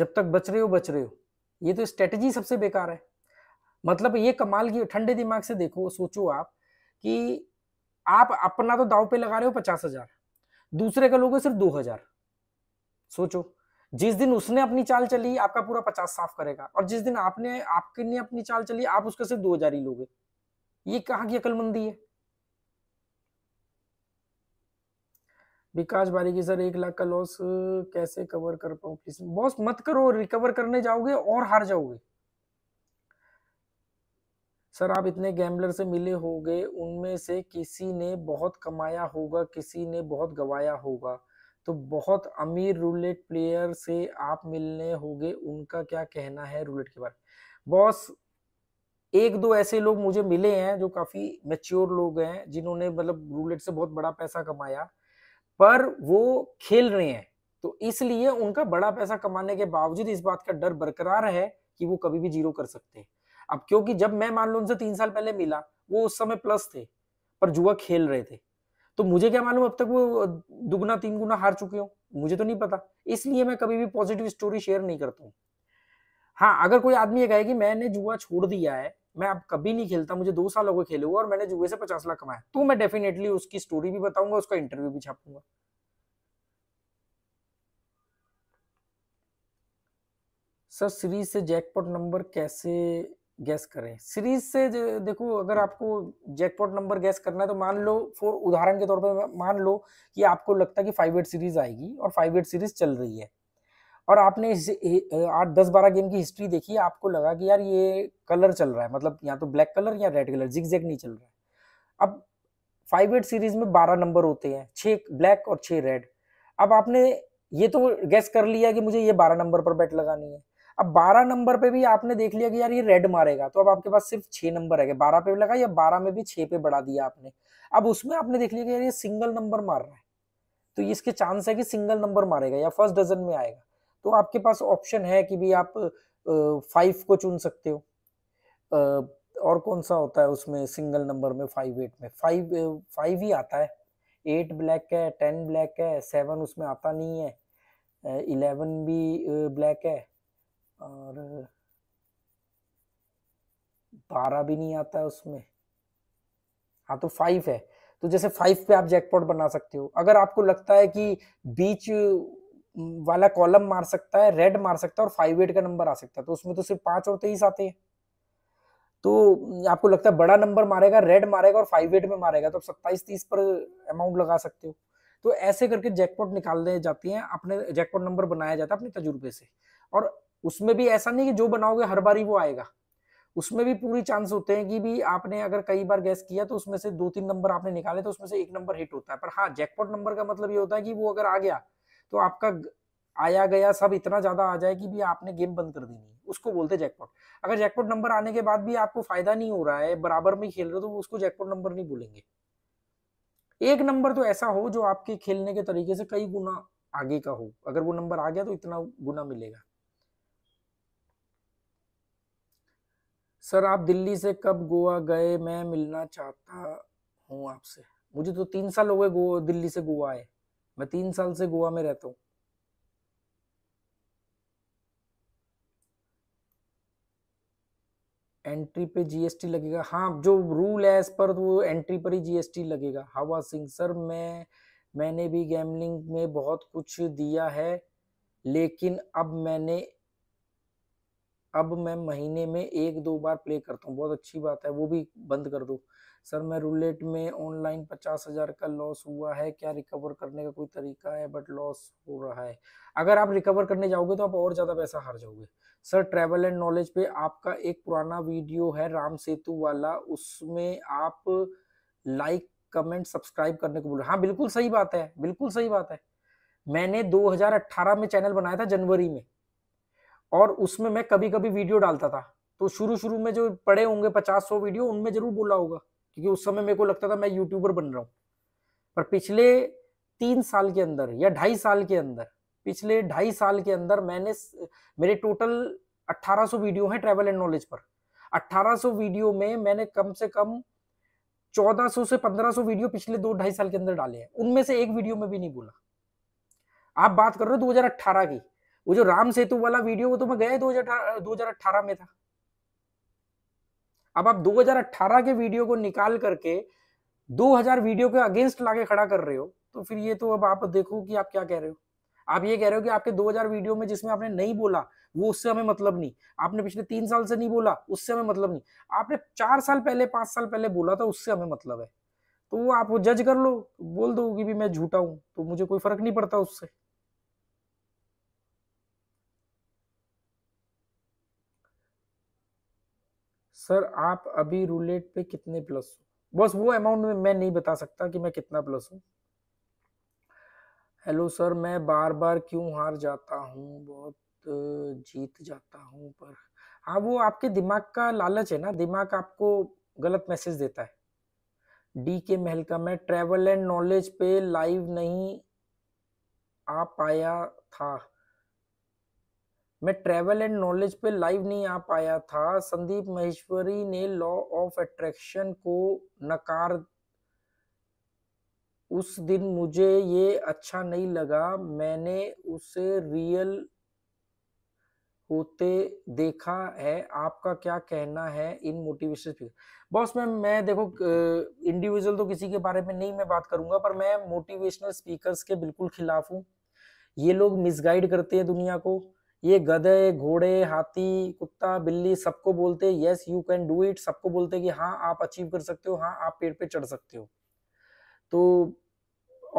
जब तक बच रहे हो बच रहे हो ये तो स्ट्रेटजी सबसे बेकार है मतलब ये कमाल की ठंडे दिमाग से देखो सोचो आप कि आप अपना तो दाव पे लगा रहे हो पचास हजार दूसरे का लोगे सिर्फ दो हजार सोचो जिस दिन उसने अपनी चाल चली आपका पूरा पचास साफ करेगा और जिस दिन आपने आपके ने अपनी चाल चली आप उसका सिर्फ दो हजार ही लोगे ये कहाँ की अकलमंदी है विकास बारीकी सर एक लाख का लॉस कैसे कवर कर पाऊ प्लीज बॉस मत करो रिकवर करने जाओगे और हार जाओगे सर आप इतने गैम्बलर से मिले होंगे उनमें से किसी ने बहुत कमाया होगा किसी ने बहुत गवाया होगा तो बहुत अमीर रूलेट प्लेयर से आप मिलने होंगे उनका क्या कहना है रूलेट के बारे में बॉस एक दो ऐसे लोग मुझे मिले हैं जो काफ़ी मेच्योर लोग हैं जिन्होंने मतलब रूलेट से बहुत बड़ा पैसा कमाया पर वो खेल रहे हैं तो इसलिए उनका बड़ा पैसा कमाने के बावजूद इस बात का डर बरकरार है कि वो कभी भी जीरो कर सकते हैं अब क्योंकि जब मैं मान लो उनसे तीन साल पहले मिला वो उस समय प्लस थे पर जुआ खेल रहे थे तो मुझे क्या मालूम अब तक वो दुगना तीन गुना हार चुके हो मुझे तो नहीं पता इसलिए मैं कभी भी पॉजिटिव स्टोरी शेयर नहीं करता हूँ हाँ अगर कोई आदमी ये कहे कि मैंने जुआ छोड़ दिया है मैं अब कभी नहीं खेलता मुझे दो साल हो गए खेले हुए और मैंने जुए से पचास लाख कमाया तो मैं डेफिनेटली उसकी स्टोरी भी बताऊंगा उसका इंटरव्यू भी छापूंगा सर सीरीज से जैकपॉट नंबर कैसे गैस करें सीरीज से देखो अगर आपको जैकपॉट नंबर गैस करना है तो मान लो फॉर उदाहरण के तौर पर मान लो कि आपको लगता है कि फाइव एट सीरीज आएगी और फाइव एट सीरीज चल रही है और आपने इस आठ दस बारह गेम की हिस्ट्री देखी आपको लगा कि यार ये कलर चल रहा है मतलब या तो ब्लैक कलर या रेड कलर जिग जैग नहीं चल रहा है अब फाइव एट सीरीज में बारह नंबर होते हैं छ ब्लैक और छ रेड अब आपने ये तो गैस कर लिया कि मुझे ये बारह नंबर पर बैट लगानी है अब बारह नंबर पे भी आपने देख लिया कि यार ये रेड मारेगा तो अब आपके पास सिर्फ छह नंबर है बारह पे लगा या बारह में भी छह पे बढ़ा दिया आपने अब उसमें आपने देख लिया कि यार ये सिंगल नंबर मार रहा है तो इसके चांस है कि सिंगल नंबर मारेगा या फर्स्ट डजन में आएगा तो आपके पास ऑप्शन है कि भी आप फाइव को चुन सकते हो और कौन सा होता है उसमें सिंगल नंबर में फाइव एट में फाइव फाइव ही आता है एट ब्लैक है टेन ब्लैक है सेवन उसमें आता नहीं है इलेवन भी ब्लैक है और बारह भी नहीं आता है उसमें हाँ तो फाइव है तो जैसे फाइव पे आप जैकपॉट बना सकते हो अगर आपको लगता है कि बीच वाला कॉलम मार सकता है रेड मार सकता है और फाइव एट का नंबर आ सकता है तो उसमें तो सिर्फ पांच और तेईस आते हैं तो आपको लगता है बड़ा नंबर मारेगा रेड मारेगा और फाइव एट में मारेगा तो आप सत्ताईस तीस पर अमाउंट लगा सकते हो तो ऐसे करके जैकपॉट निकालने जाते हैं अपने जैकपॉट नंबर बनाया जाता है अपने तजुर्बे से और उसमें भी ऐसा नहीं कि जो बनाओगे हर बार ही वो आएगा उसमें भी पूरी चांस होते हैं कि भी आपने अगर कई बार गैस किया तो उसमें से दो तीन नंबर आपने निकाले तो उसमें से एक नंबर हिट होता है पर हाँ जैकपॉट नंबर का मतलब ये होता है कि वो अगर आ गया तो आपका आया गया सब इतना ज्यादा आ जाए कि भी आपने गेम बंद कर देनी है उसको बोलते जैकपॉट अगर जैकपॉट नंबर आने के बाद भी आपको फायदा नहीं हो रहा है बराबर में खेल रहे हो तो उसको जैकपॉट नंबर नहीं बोलेंगे एक नंबर तो ऐसा हो जो आपके खेलने के तरीके से कई गुना आगे का हो अगर वो नंबर आ गया तो इतना गुना मिलेगा सर आप दिल्ली से कब गोवा गए मैं मिलना चाहता हूँ आपसे मुझे तो तीन साल हो गए दिल्ली से गोवा आए मैं तीन साल से गोवा में रहता हूँ एंट्री पे जीएसटी लगेगा हाँ जो रूल है इस पर वो एंट्री पर ही जीएसटी लगेगा हवा सिंह सर मैं मैंने भी गैमलिंग में बहुत कुछ दिया है लेकिन अब मैंने अब मैं महीने में एक दो बार प्ले करता हूँ बहुत अच्छी बात है वो भी बंद कर दो सर मैं रूलेट में ऑनलाइन पचास हज़ार का लॉस हुआ है क्या रिकवर करने का कोई तरीका है बट लॉस हो रहा है अगर आप रिकवर करने जाओगे तो आप और ज़्यादा पैसा हार जाओगे सर ट्रैवल एंड नॉलेज पे आपका एक पुराना वीडियो है राम सेतु वाला उसमें आप लाइक कमेंट सब्सक्राइब करने को बोल रहे हाँ बिल्कुल सही बात है बिल्कुल सही बात है मैंने 2018 में चैनल बनाया था जनवरी में और उसमें मैं कभी कभी वीडियो डालता था तो शुरू शुरू में जो पड़े होंगे पचास सौ वीडियो उनमें जरूर बोला होगा क्योंकि उस समय मेरे को लगता था मैं यूट्यूबर बन रहा हूँ पर पिछले तीन साल के अंदर या ढाई साल के अंदर पिछले ढाई साल के अंदर मैंने मेरे टोटल 1800 वीडियो हैं ट्रैवल एंड नॉलेज पर 1800 वीडियो में मैंने कम से कम 1400 से 1500 वीडियो पिछले दो ढाई साल के अंदर डाले हैं उनमें से एक वीडियो में भी नहीं बोला आप बात कर रहे हो 2018 की वो जो राम सेतु वाला वीडियो वो तो मैं गया दो हजार में था अब आप 2018 के वीडियो को निकाल करके 2000 वीडियो के अगेंस्ट लाके खड़ा कर रहे हो तो फिर ये तो अब आप देखो कि आप क्या कह रहे हो आप ये कह रहे हो कि आपके 2000 वीडियो में जिसमें आपने नहीं बोला वो उससे हमें मतलब नहीं आपने पिछले तीन साल से नहीं बोला उससे हमें मतलब नहीं आपने चार साल पहले पांच साल पहले बोला था उससे हमें मतलब है तो वो आप वो जज कर लो बोल दो कि भी मैं झूठा हूं तो मुझे कोई फर्क नहीं पड़ता उससे सर आप अभी रूलेट पे कितने प्लस हो बस वो अमाउंट में मैं नहीं बता सकता कि मैं कितना प्लस हूँ हेलो सर मैं बार बार क्यों हार जाता हूँ बहुत जीत जाता हूँ पर हाँ वो आपके दिमाग का लालच है ना दिमाग आपको गलत मैसेज देता है डी के महल का मैं ट्रेवल एंड नॉलेज पे लाइव नहीं आ पाया था मैं ट्रेवल एंड नॉलेज पे लाइव नहीं आ पाया था संदीप महेश्वरी ने लॉ ऑफ अट्रैक्शन को नकार उस दिन मुझे ये अच्छा नहीं लगा मैंने उसे रियल होते देखा है आपका क्या कहना है इन मोटिवेशन स्पीकर बॉस मैम मैं देखो इंडिविजुअल तो किसी के बारे में नहीं मैं बात करूंगा पर मैं मोटिवेशनल स्पीकर्स के बिल्कुल खिलाफ हूँ ये लोग मिसगाइड करते हैं दुनिया को ये गधे घोड़े हाथी कुत्ता बिल्ली सबको बोलते हैं yes you can do it सबको बोलते हैं कि हाँ आप अचीव कर सकते हो हाँ आप पेड़ पे चढ़ सकते हो तो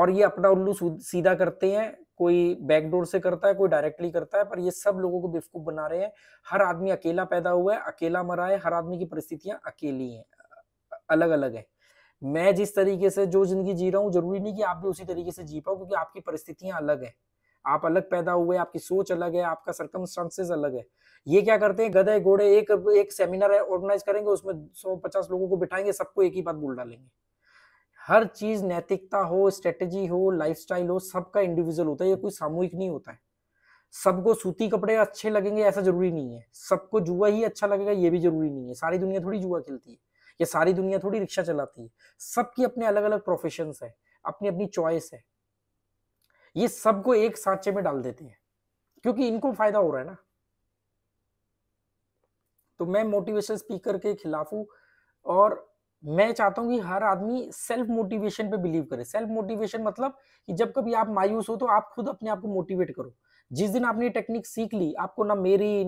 और ये अपना उल्लू सीधा करते हैं कोई बैकडोर से करता है कोई डायरेक्टली करता है पर ये सब लोगों को बेवकूफ बना रहे हैं हर आदमी अकेला पैदा हुआ है अकेला मरा है हर आदमी की परिस्थितियां अकेली हैं अलग अलग है मैं जिस तरीके से जो जिंदगी जी रहा हूँ जरूरी नहीं कि आप भी उसी तरीके से जी पाओ क्योंकि आपकी परिस्थितियां अलग है आप अलग पैदा हुए आपकी सोच अलग है आपका सरकम अलग है ये क्या करते हैं गधे घोड़े एक एक सेमिनार ऑर्गेनाइज करेंगे उसमें सौ पचास लोगों को बिठाएंगे सबको एक ही बात बोल डालेंगे हर चीज नैतिकता हो स्ट्रेटेजी हो लाइफस्टाइल हो सबका इंडिविजुअल होता है ये कोई सामूहिक नहीं होता है सबको सूती कपड़े अच्छे लगेंगे ऐसा जरूरी नहीं है सबको जुआ ही अच्छा लगेगा ये भी जरूरी नहीं है सारी दुनिया थोड़ी जुआ खेलती है या सारी दुनिया थोड़ी रिक्शा चलाती है सबकी अपने अलग अलग प्रोफेशन है अपनी अपनी चॉइस है ये सबको एक सांचे में डाल देते हैं क्योंकि इनको फायदा हो रहा है ना तो मैं मोटिवेशन स्पीकर के खिलाफ हूं और मैं चाहता हूँ कि हर आदमी सेल्फ मोटिवेशन पे बिलीव करे सेल्फ मोटिवेशन मतलब कि जब कभी आप मायूस हो तो आप खुद अपने आप को मोटिवेट करो जिस दिन आपने टेक्निक सीख ली आपको ना मेरी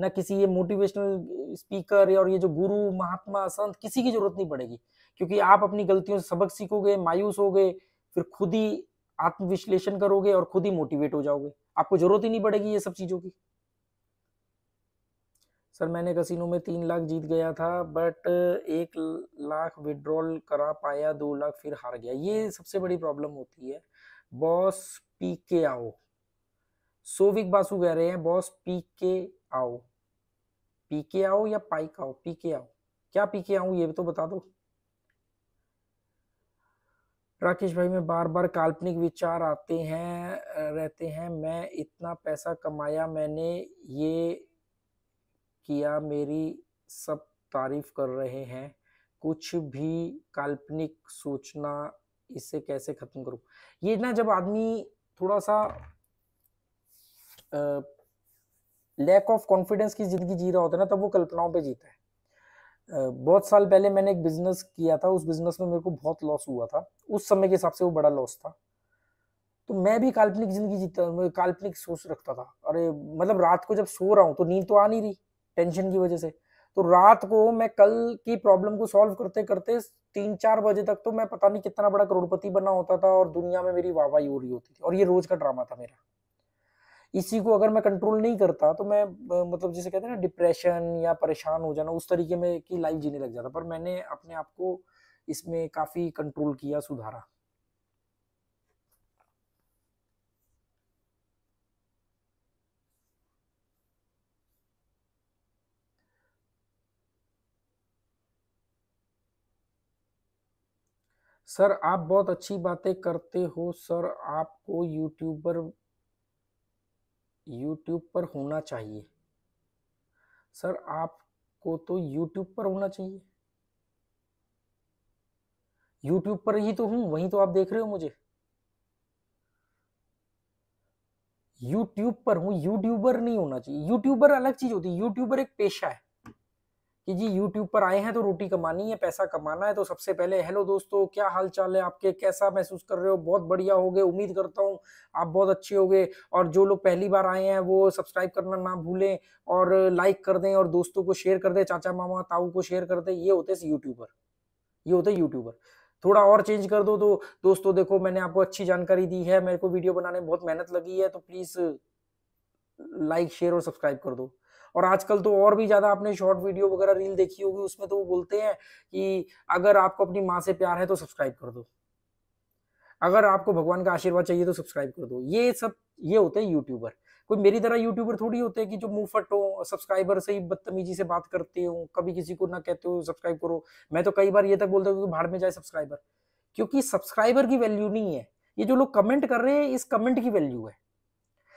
ना किसी ये मोटिवेशनल स्पीकर या और ये जो गुरु महात्मा संत किसी की जरूरत नहीं पड़ेगी क्योंकि आप अपनी गलतियों से सबक सीखोगे मायूस हो गए फिर खुद ही आत्मविश्लेषण करोगे और खुद ही मोटिवेट हो जाओगे आपको जरूरत ही नहीं पड़ेगी ये सब चीजों की सर मैंने कसिनो में तीन लाख जीत गया था बट एक लाख विड्रॉल करा पाया दो लाख फिर हार गया ये सबसे बड़ी प्रॉब्लम होती है बॉस पी के आओ सोविक बासु कह रहे हैं बॉस पी के आओ पी के आओ या पाइक आओ पी के आओ क्या पी के आओ ये भी तो बता दो राकेश भाई में बार बार काल्पनिक विचार आते हैं रहते हैं मैं इतना पैसा कमाया मैंने ये किया मेरी सब तारीफ कर रहे हैं कुछ भी काल्पनिक सोचना इससे कैसे खत्म करूं ये ना जब आदमी थोड़ा सा लैक ऑफ कॉन्फिडेंस की जिंदगी जी रहा होता है ना तब वो कल्पनाओं पे जीता है बहुत साल पहले मैंने एक बिजनेस किया था उस बिजनेस में मेरे को बहुत लॉस हुआ था उस समय के हिसाब से वो बड़ा लॉस था तो मैं भी काल्पनिक जिंदगी जीता काल्पनिक सोच रखता था अरे मतलब रात को जब सो रहा हूँ तो नींद तो आ नहीं रही टेंशन की वजह से तो रात को मैं कल की प्रॉब्लम को सॉल्व करते करते तीन चार बजे तक तो मैं पता नहीं कितना बड़ा करोड़पति बना होता था और दुनिया में मेरी वाहवाही हो रही होती थी और ये रोज का ड्रामा था मेरा इसी को अगर मैं कंट्रोल नहीं करता तो मैं मतलब जैसे कहते हैं ना डिप्रेशन या परेशान हो जाना उस तरीके में की लाइफ जीने लग जाता पर मैंने अपने आप को इसमें काफ़ी कंट्रोल किया सुधारा सर आप बहुत अच्छी बातें करते हो सर आपको यूट्यूबर यूट्यूब पर होना चाहिए सर आपको तो यूट्यूब पर होना चाहिए यूट्यूब पर ही तो हूं वहीं तो आप देख रहे हो मुझे यूट्यूब पर हूं यूट्यूबर नहीं होना चाहिए यूट्यूबर अलग चीज होती है यूट्यूबर एक पेशा है कि जी यूट्यूब पर आए हैं तो रोटी कमानी है पैसा कमाना है तो सबसे पहले हेलो दोस्तों क्या हाल चाल है आपके कैसा महसूस कर रहे हो बहुत बढ़िया हो गए उम्मीद करता हूँ आप बहुत अच्छे हो गए और जो लोग पहली बार आए हैं वो सब्सक्राइब करना ना भूलें और लाइक कर दें और दोस्तों को शेयर कर दें चाचा मामा ताऊ को शेयर कर दें ये होते यूट्यूबर ये होते यूट्यूबर थोड़ा और चेंज कर दो तो दोस्तों देखो मैंने आपको अच्छी जानकारी दी है मेरे को वीडियो बनाने में बहुत मेहनत लगी है तो प्लीज़ लाइक शेयर और सब्सक्राइब कर दो और आजकल तो और भी ज़्यादा आपने शॉर्ट वीडियो वगैरह रील देखी होगी उसमें तो वो बोलते हैं कि अगर आपको अपनी माँ से प्यार है तो सब्सक्राइब कर दो अगर आपको भगवान का आशीर्वाद चाहिए तो सब्सक्राइब कर दो ये सब ये होते हैं यूट्यूबर कोई मेरी तरह यूट्यूबर थोड़ी होते हैं कि जो मुंह फटो सब्सक्राइबर से ही बदतमीजी से बात करते हो कभी किसी को ना कहते हो सब्सक्राइब करो मैं तो कई बार ये तक बोलता हूँ कि बाहर में जाए सब्सक्राइबर क्योंकि सब्सक्राइबर की वैल्यू नहीं है ये जो लोग कमेंट कर रहे हैं इस कमेंट की वैल्यू है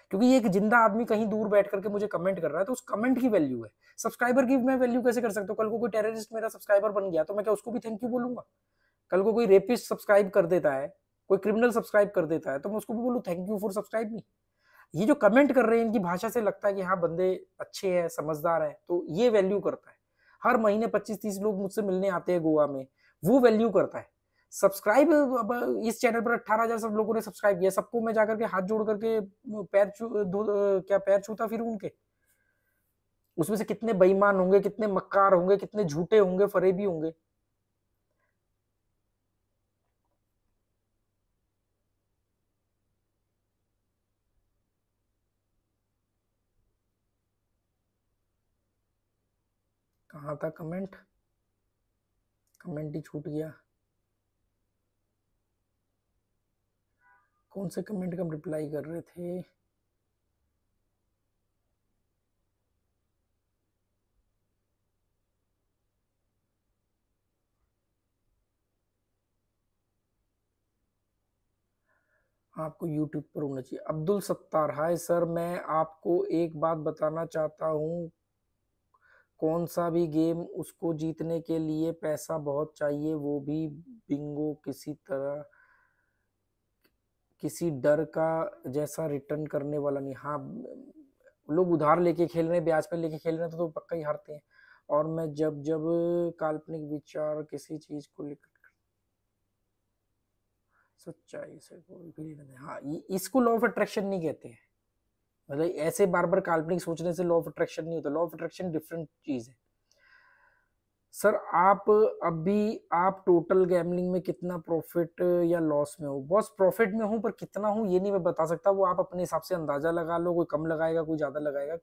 क्योंकि एक जिंदा आदमी कहीं दूर बैठ करके मुझे कमेंट कर रहा है तो उस कमेंट की वैल्यू है सब्सक्राइबर की मैं वैल्यू कैसे कर सकता हूँ कल को कोई टेररिस्ट मेरा सब्सक्राइबर बन गया तो मैं क्या उसको भी थैंक यू बोलूंगा कल को कोई रेपिस्ट सब्सक्राइब कर देता है कोई क्रिमिनल सब्सक्राइब कर देता है तो मैं उसको भी बोलूँ thank you for subscribe me ये जो कमेंट कर रहे हैं इनकी भाषा से लगता है कि हाँ बंदे अच्छे हैं समझदार हैं तो ये वैल्यू करता है हर महीने 25-30 लोग मुझसे मिलने आते हैं गोवा में वो वैल्यू करता है सब्सक्राइब इस चैनल पर अट्ठारह हजार सब लोगों ने सब्सक्राइब किया सबको मैं जाकर के हाथ जोड़ करके पैर छू क्या पैर छूता फिर उनके उसमें से कितने बेईमान होंगे कितने मक्कार होंगे कितने झूठे होंगे फरेबी होंगे कहा था कमेंट कमेंट ही छूट गया कौन से कमेंट का हम रिप्लाई कर रहे थे आपको यूट्यूब पर होना चाहिए अब्दुल सत्तार हाय सर मैं आपको एक बात बताना चाहता हूँ कौन सा भी गेम उसको जीतने के लिए पैसा बहुत चाहिए वो भी बिंगो किसी तरह किसी डर का जैसा रिटर्न करने वाला नहीं हाँ लोग उधार लेके खेल रहे हैं ब्याज पर लेके खेल रहे हैं तो, तो पक्का ही हारते हैं और मैं जब जब काल्पनिक विचार किसी चीज को लेकर सच्चाई से कोई भी नहीं हाँ इसको लॉ ऑफ अट्रैक्शन नहीं कहते हैं मतलब ऐसे बार बार काल्पनिक सोचने से लॉ ऑफ अट्रैक्शन नहीं होता लॉ ऑफ अट्रैक्शन डिफरेंट चीज़ है सर आप अभी आप टोटल गैमलिंग में कितना प्रॉफिट या लॉस में हो बॉस प्रॉफिट में हूँ पर कितना हूँ ये नहीं मैं बता सकता वो आप अपने हिसाब से अंदाज़ा लगा लो कोई कम लगाएगा कोई ज़्यादा लगाएगा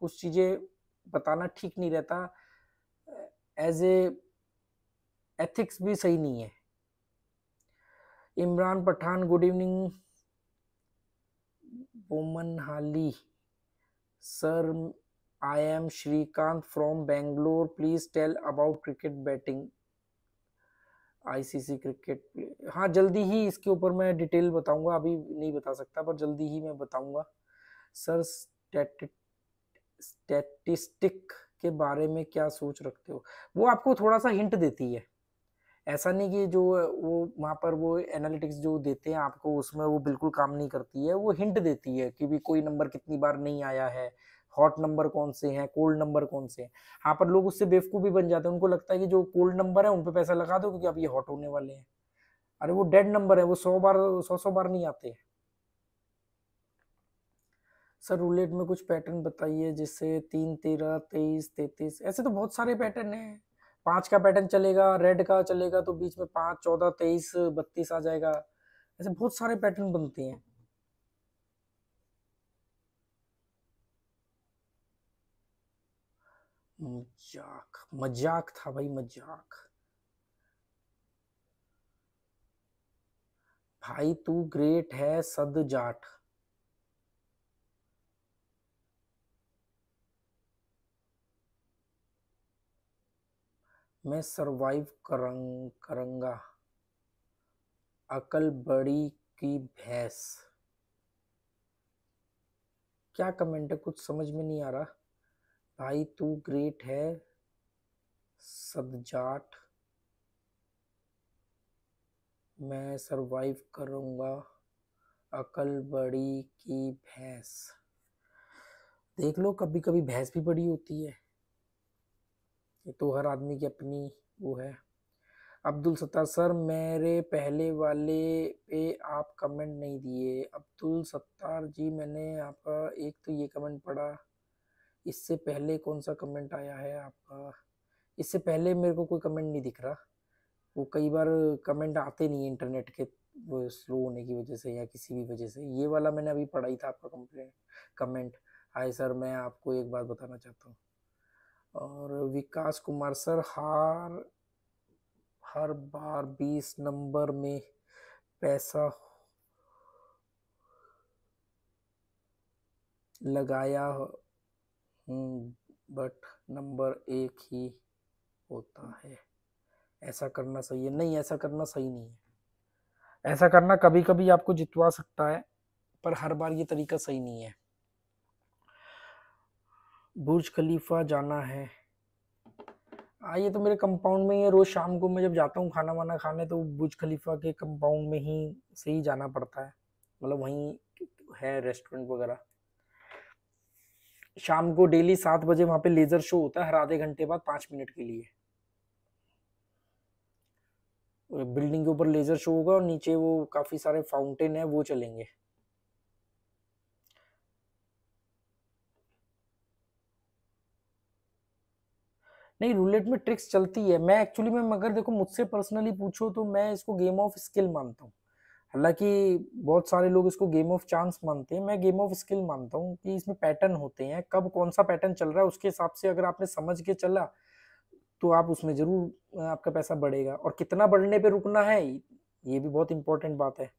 कुछ चीज़ें बताना ठीक नहीं रहता एज ए एथिक्स भी सही नहीं है इमरान पठान गुड इवनिंग बोमन हाली sir I am Shrikant from Bangalore please tell about cricket batting ICC cricket हाँ जल्दी ही इसके ऊपर मैं डिटेल बताऊंगा अभी नहीं बता सकता पर जल्दी ही मैं बताऊंगा सर स्टैटिस्टिक के बारे में क्या सोच रखते हो वो आपको थोड़ा सा हिंट देती है ऐसा नहीं कि जो वो वहाँ पर वो एनालिटिक्स जो देते हैं आपको उसमें वो बिल्कुल काम नहीं करती है वो हिंट देती है कि भी कोई नंबर कितनी बार नहीं आया है हॉट नंबर कौन से हैं कोल्ड नंबर कौन से हैं यहाँ पर लोग उससे बेवकूफ़ी भी बन जाते हैं उनको लगता है कि जो कोल्ड नंबर है उन पर पैसा लगा दो क्योंकि अब ये हॉट होने वाले हैं अरे वो डेड नंबर है वो सौ बार सौ सौ बार नहीं आते हैं सर रूलेट में कुछ पैटर्न बताइए जैसे तीन तेरह तेईस तैतीस ऐसे तो बहुत सारे पैटर्न हैं पाँच का पैटर्न चलेगा रेड का चलेगा तो बीच में पाँच चौदह तेईस बत्तीस आ जाएगा ऐसे बहुत सारे पैटर्न बनते हैं मजाक मजाक था भाई मजाक भाई तू ग्रेट है सद जाट मैं सरवाइव करंग, करूंगा अकल बड़ी की भैंस क्या कमेंट है कुछ समझ में नहीं आ रहा भाई तू ग्रेट है सदजाट मैं सरवाइव करूंगा अकल बड़ी की भैंस देख लो कभी कभी भैंस भी बड़ी होती है ये तो हर आदमी की अपनी वो है अब्दुल सत्तार सर मेरे पहले वाले पे आप कमेंट नहीं दिए अब्दुल सत्तार जी मैंने आपका एक तो ये कमेंट पढ़ा इससे पहले कौन सा कमेंट आया है आपका इससे पहले मेरे को कोई कमेंट नहीं दिख रहा वो कई बार कमेंट आते नहीं है इंटरनेट के स्लो होने की वजह से या किसी भी वजह से ये वाला मैंने अभी पढ़ा ही था आपका कंप्लेंट कमेंट हाय सर मैं आपको एक बात बताना चाहता हूँ और विकास कुमार सर हार हर बार बीस नंबर में पैसा लगाया बट नंबर एक ही होता है ऐसा करना सही है नहीं ऐसा करना सही नहीं है ऐसा करना कभी कभी आपको जितवा सकता है पर हर बार ये तरीका सही नहीं है बुर्ज खलीफा जाना है आइए तो मेरे कंपाउंड में ही है रोज़ शाम को मैं जब जाता हूँ खाना वाना खाने तो बुर्ज खलीफा के कंपाउंड में ही से ही जाना पड़ता है मतलब वहीं है रेस्टोरेंट वगैरह शाम को डेली सात बजे वहां पे लेजर शो होता है हर आधे घंटे बाद पांच मिनट के लिए बिल्डिंग के ऊपर लेजर शो होगा और नीचे वो काफी सारे फाउंटेन है वो चलेंगे नहीं रूलेट में ट्रिक्स चलती है मैं एक्चुअली मैं मगर देखो मुझसे पर्सनली पूछो तो मैं इसको गेम ऑफ स्किल मानता हूँ हालांकि बहुत सारे लोग इसको गेम ऑफ चांस मानते हैं मैं गेम ऑफ स्किल मानता हूँ कि इसमें पैटर्न होते हैं कब कौन सा पैटर्न चल रहा है उसके हिसाब से अगर आपने समझ के चला तो आप उसमें ज़रूर आपका पैसा बढ़ेगा और कितना बढ़ने पर रुकना है ये भी बहुत इंपॉर्टेंट बात है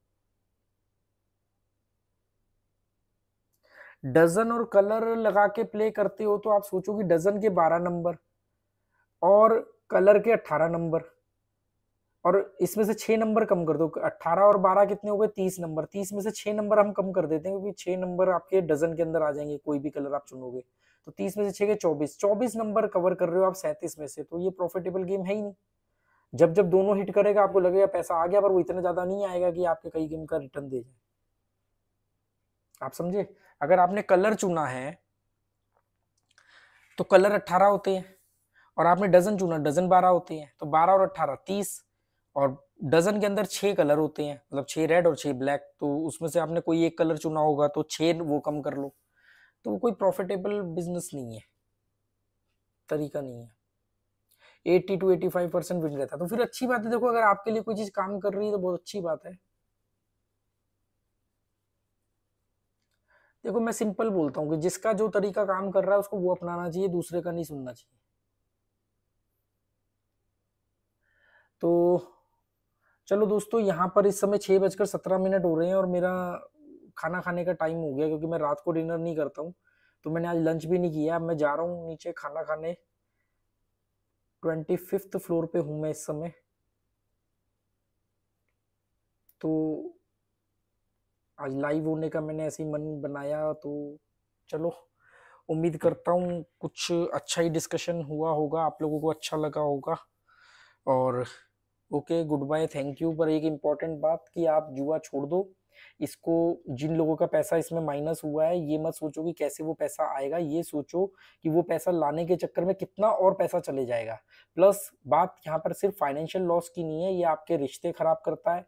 डजन और कलर लगा के प्ले करते हो तो आप सोचो कि डजन के बारह नंबर और कलर के अट्ठारह नंबर और इसमें से छह नंबर कम कर दो अट्ठारह और बारह कितने हो गए तीस नंबर तीस में से छह नंबर हम कम कर देते हैं क्योंकि छह नंबर आपके डजन के अंदर आ जाएंगे कोई भी कलर आप चुनोगे तो तीस में से छह के चौबीस चौबीस नंबर कवर कर रहे हो आप सैंतीस में से तो ये प्रॉफिटेबल गेम है ही नहीं जब जब दोनों हिट करेगा आपको लगेगा पैसा आ गया पर वो इतना ज़्यादा नहीं आएगा कि आपके कई गेम का रिटर्न दे जाए आप समझे अगर आपने कलर चुना है तो कलर अट्ठारह होते हैं और आपने डजन चुना डजन बारह होते हैं तो बारह और अट्ठारह तीस और डजन के अंदर छह कलर होते हैं मतलब छह रेड और छह ब्लैक तो उसमें से आपने कोई एक कलर चुना होगा तो छह वो कम कर लो तो कोई प्रॉफिटेबल बिजनेस नहीं है तरीका नहीं है eighty two eighty five percent win रहता है तो फिर अच्छी बात है देखो अगर आपके लिए कोई चीज़ काम कर रही है तो बहुत अच्छी बात है देखो मैं सिंपल बोलता हूँ कि जिसका जो तरीका काम कर रहा है उसको वो अपनाना चाहिए दूसरे का नहीं सुनना चाहिए तो चलो दोस्तों यहाँ पर इस समय छः बजकर सत्रह मिनट हो रहे हैं और मेरा खाना खाने का टाइम हो गया क्योंकि मैं रात को डिनर नहीं करता हूँ तो मैंने आज लंच भी नहीं किया मैं जा रहा हूँ नीचे खाना खाने ट्वेंटी फिफ्थ फ्लोर पे हूँ मैं इस समय तो आज लाइव होने का मैंने ऐसे ही मन बनाया तो चलो उम्मीद करता हूँ कुछ अच्छा ही डिस्कशन हुआ होगा आप लोगों को अच्छा लगा होगा और okay good bye thank you पर एक इम्पॉर्टेंट बात कि आप जुआ छोड़ दो इसको जिन लोगों का पैसा इसमें माइनस हुआ है ये मत सोचो कि कैसे वो पैसा आएगा ये सोचो कि वो पैसा लाने के चक्कर में कितना और पैसा चले जाएगा प्लस बात यहाँ पर सिर्फ फाइनेंशियल लॉस की नहीं है ये आपके रिश्ते खराब करता है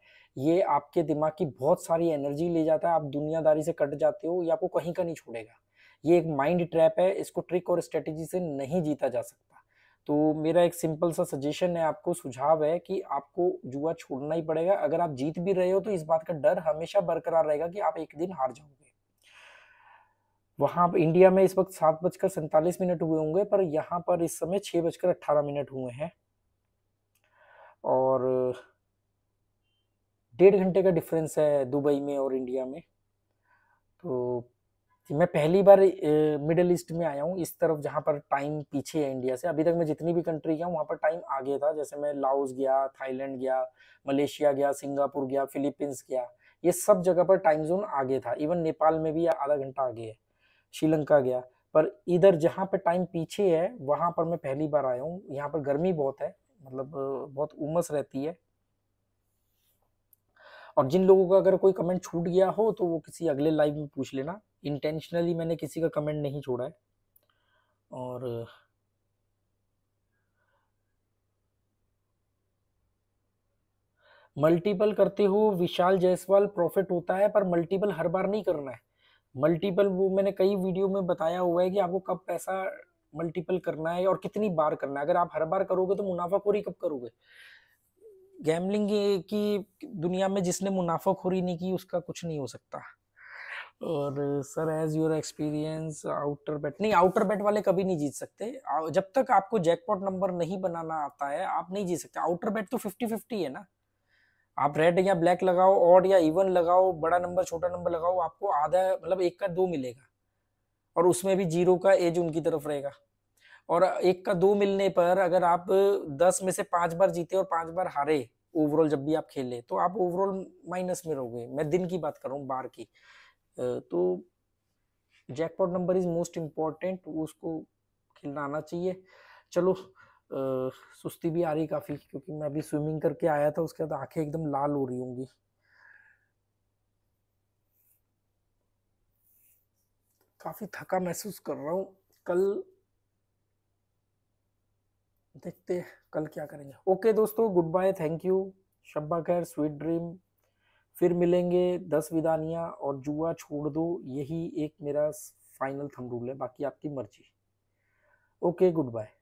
ये आपके दिमाग की बहुत सारी एनर्जी ले जाता है आप दुनियादारी से कट जाते हो ये आपको कहीं का नहीं छोड़ेगा ये एक माइंड ट्रैप है इसको ट्रिक और स्ट्रेटेजी से नहीं जीता जा सकता तो मेरा एक सिंपल सा सजेशन है आपको सुझाव है कि आपको जुआ छोड़ना ही पड़ेगा अगर आप जीत भी रहे हो तो इस बात का डर हमेशा बरकरार रहेगा कि आप एक दिन हार जाओगे वहां इंडिया में इस वक्त सात बजकर सैतालीस मिनट हुए होंगे पर यहाँ पर इस समय छह बजकर अट्ठारह मिनट हुए हैं और डेढ़ घंटे का डिफरेंस है दुबई में और इंडिया में तो कि मैं पहली बार मिडल ईस्ट में आया हूँ इस तरफ जहाँ पर टाइम पीछे है इंडिया से अभी तक मैं जितनी भी कंट्री गया हूँ वहाँ पर टाइम आगे था जैसे मैं लाओस गया थाईलैंड गया मलेशिया गया सिंगापुर गया फिलीपींस गया ये सब जगह पर टाइम जोन आगे था इवन नेपाल में भी आधा घंटा आगे है श्रीलंका गया पर इधर जहाँ पर टाइम पीछे है वहाँ पर मैं पहली बार आया हूँ यहाँ पर गर्मी बहुत है मतलब बहुत उमस रहती है और जिन लोगों का अगर कोई कमेंट छूट गया हो तो वो किसी अगले लाइव में पूछ लेना इंटेंशनली मैंने किसी का कमेंट नहीं छोड़ा है और मल्टीपल करते हो विशाल जायसवाल प्रॉफिट होता है पर मल्टीपल हर बार नहीं करना है मल्टीपल वो मैंने कई वीडियो में बताया हुआ है कि आपको कब पैसा मल्टीपल करना है और कितनी बार करना है अगर आप हर बार करोगे तो मुनाफाखोरी कब करोगे गैमलिंग की दुनिया में जिसने मुनाफाखोरी नहीं की उसका कुछ नहीं हो सकता और sir as your experience outer bet नहीं आउटर बेट वाले कभी नहीं जीत सकते जब तक आपको जैकपॉट नंबर नहीं बनाना आता है आप नहीं जीत सकते आउटर बेट तो फिफ्टी फिफ्टी है ना आप रेड या ब्लैक लगाओ ऑड या इवन लगाओ बड़ा नंबर छोटा नंबर लगाओ आपको आधा मतलब एक का दो मिलेगा और उसमें भी जीरो का एज उनकी तरफ रहेगा और एक का दो मिलने पर अगर आप दस में से पांच बार जीते और पांच बार हारे ओवरऑल जब भी आप खेले तो आप ओवरऑल माइनस में रहोगे मैं दिन की बात कर रहा हूँ बार की तो jackpot number is most important उसको आना चाहिए चलो आ, सुस्ती भी आ रही काफ़ी क्योंकि मैं अभी स्विमिंग करके आया था उसके बाद आंखें एकदम लाल हो रही होंगी काफ़ी थका महसूस कर रहा हूँ कल देखते हैं कल क्या करेंगे ओके दोस्तों गुड बाय थैंक यू शब्बा खैर स्वीट ड्रीम फिर मिलेंगे दस विदानियाँ और जुआ छोड़ दो यही एक मेरा फाइनल थम रूल है बाकी आपकी मर्जी ओके गुड बाय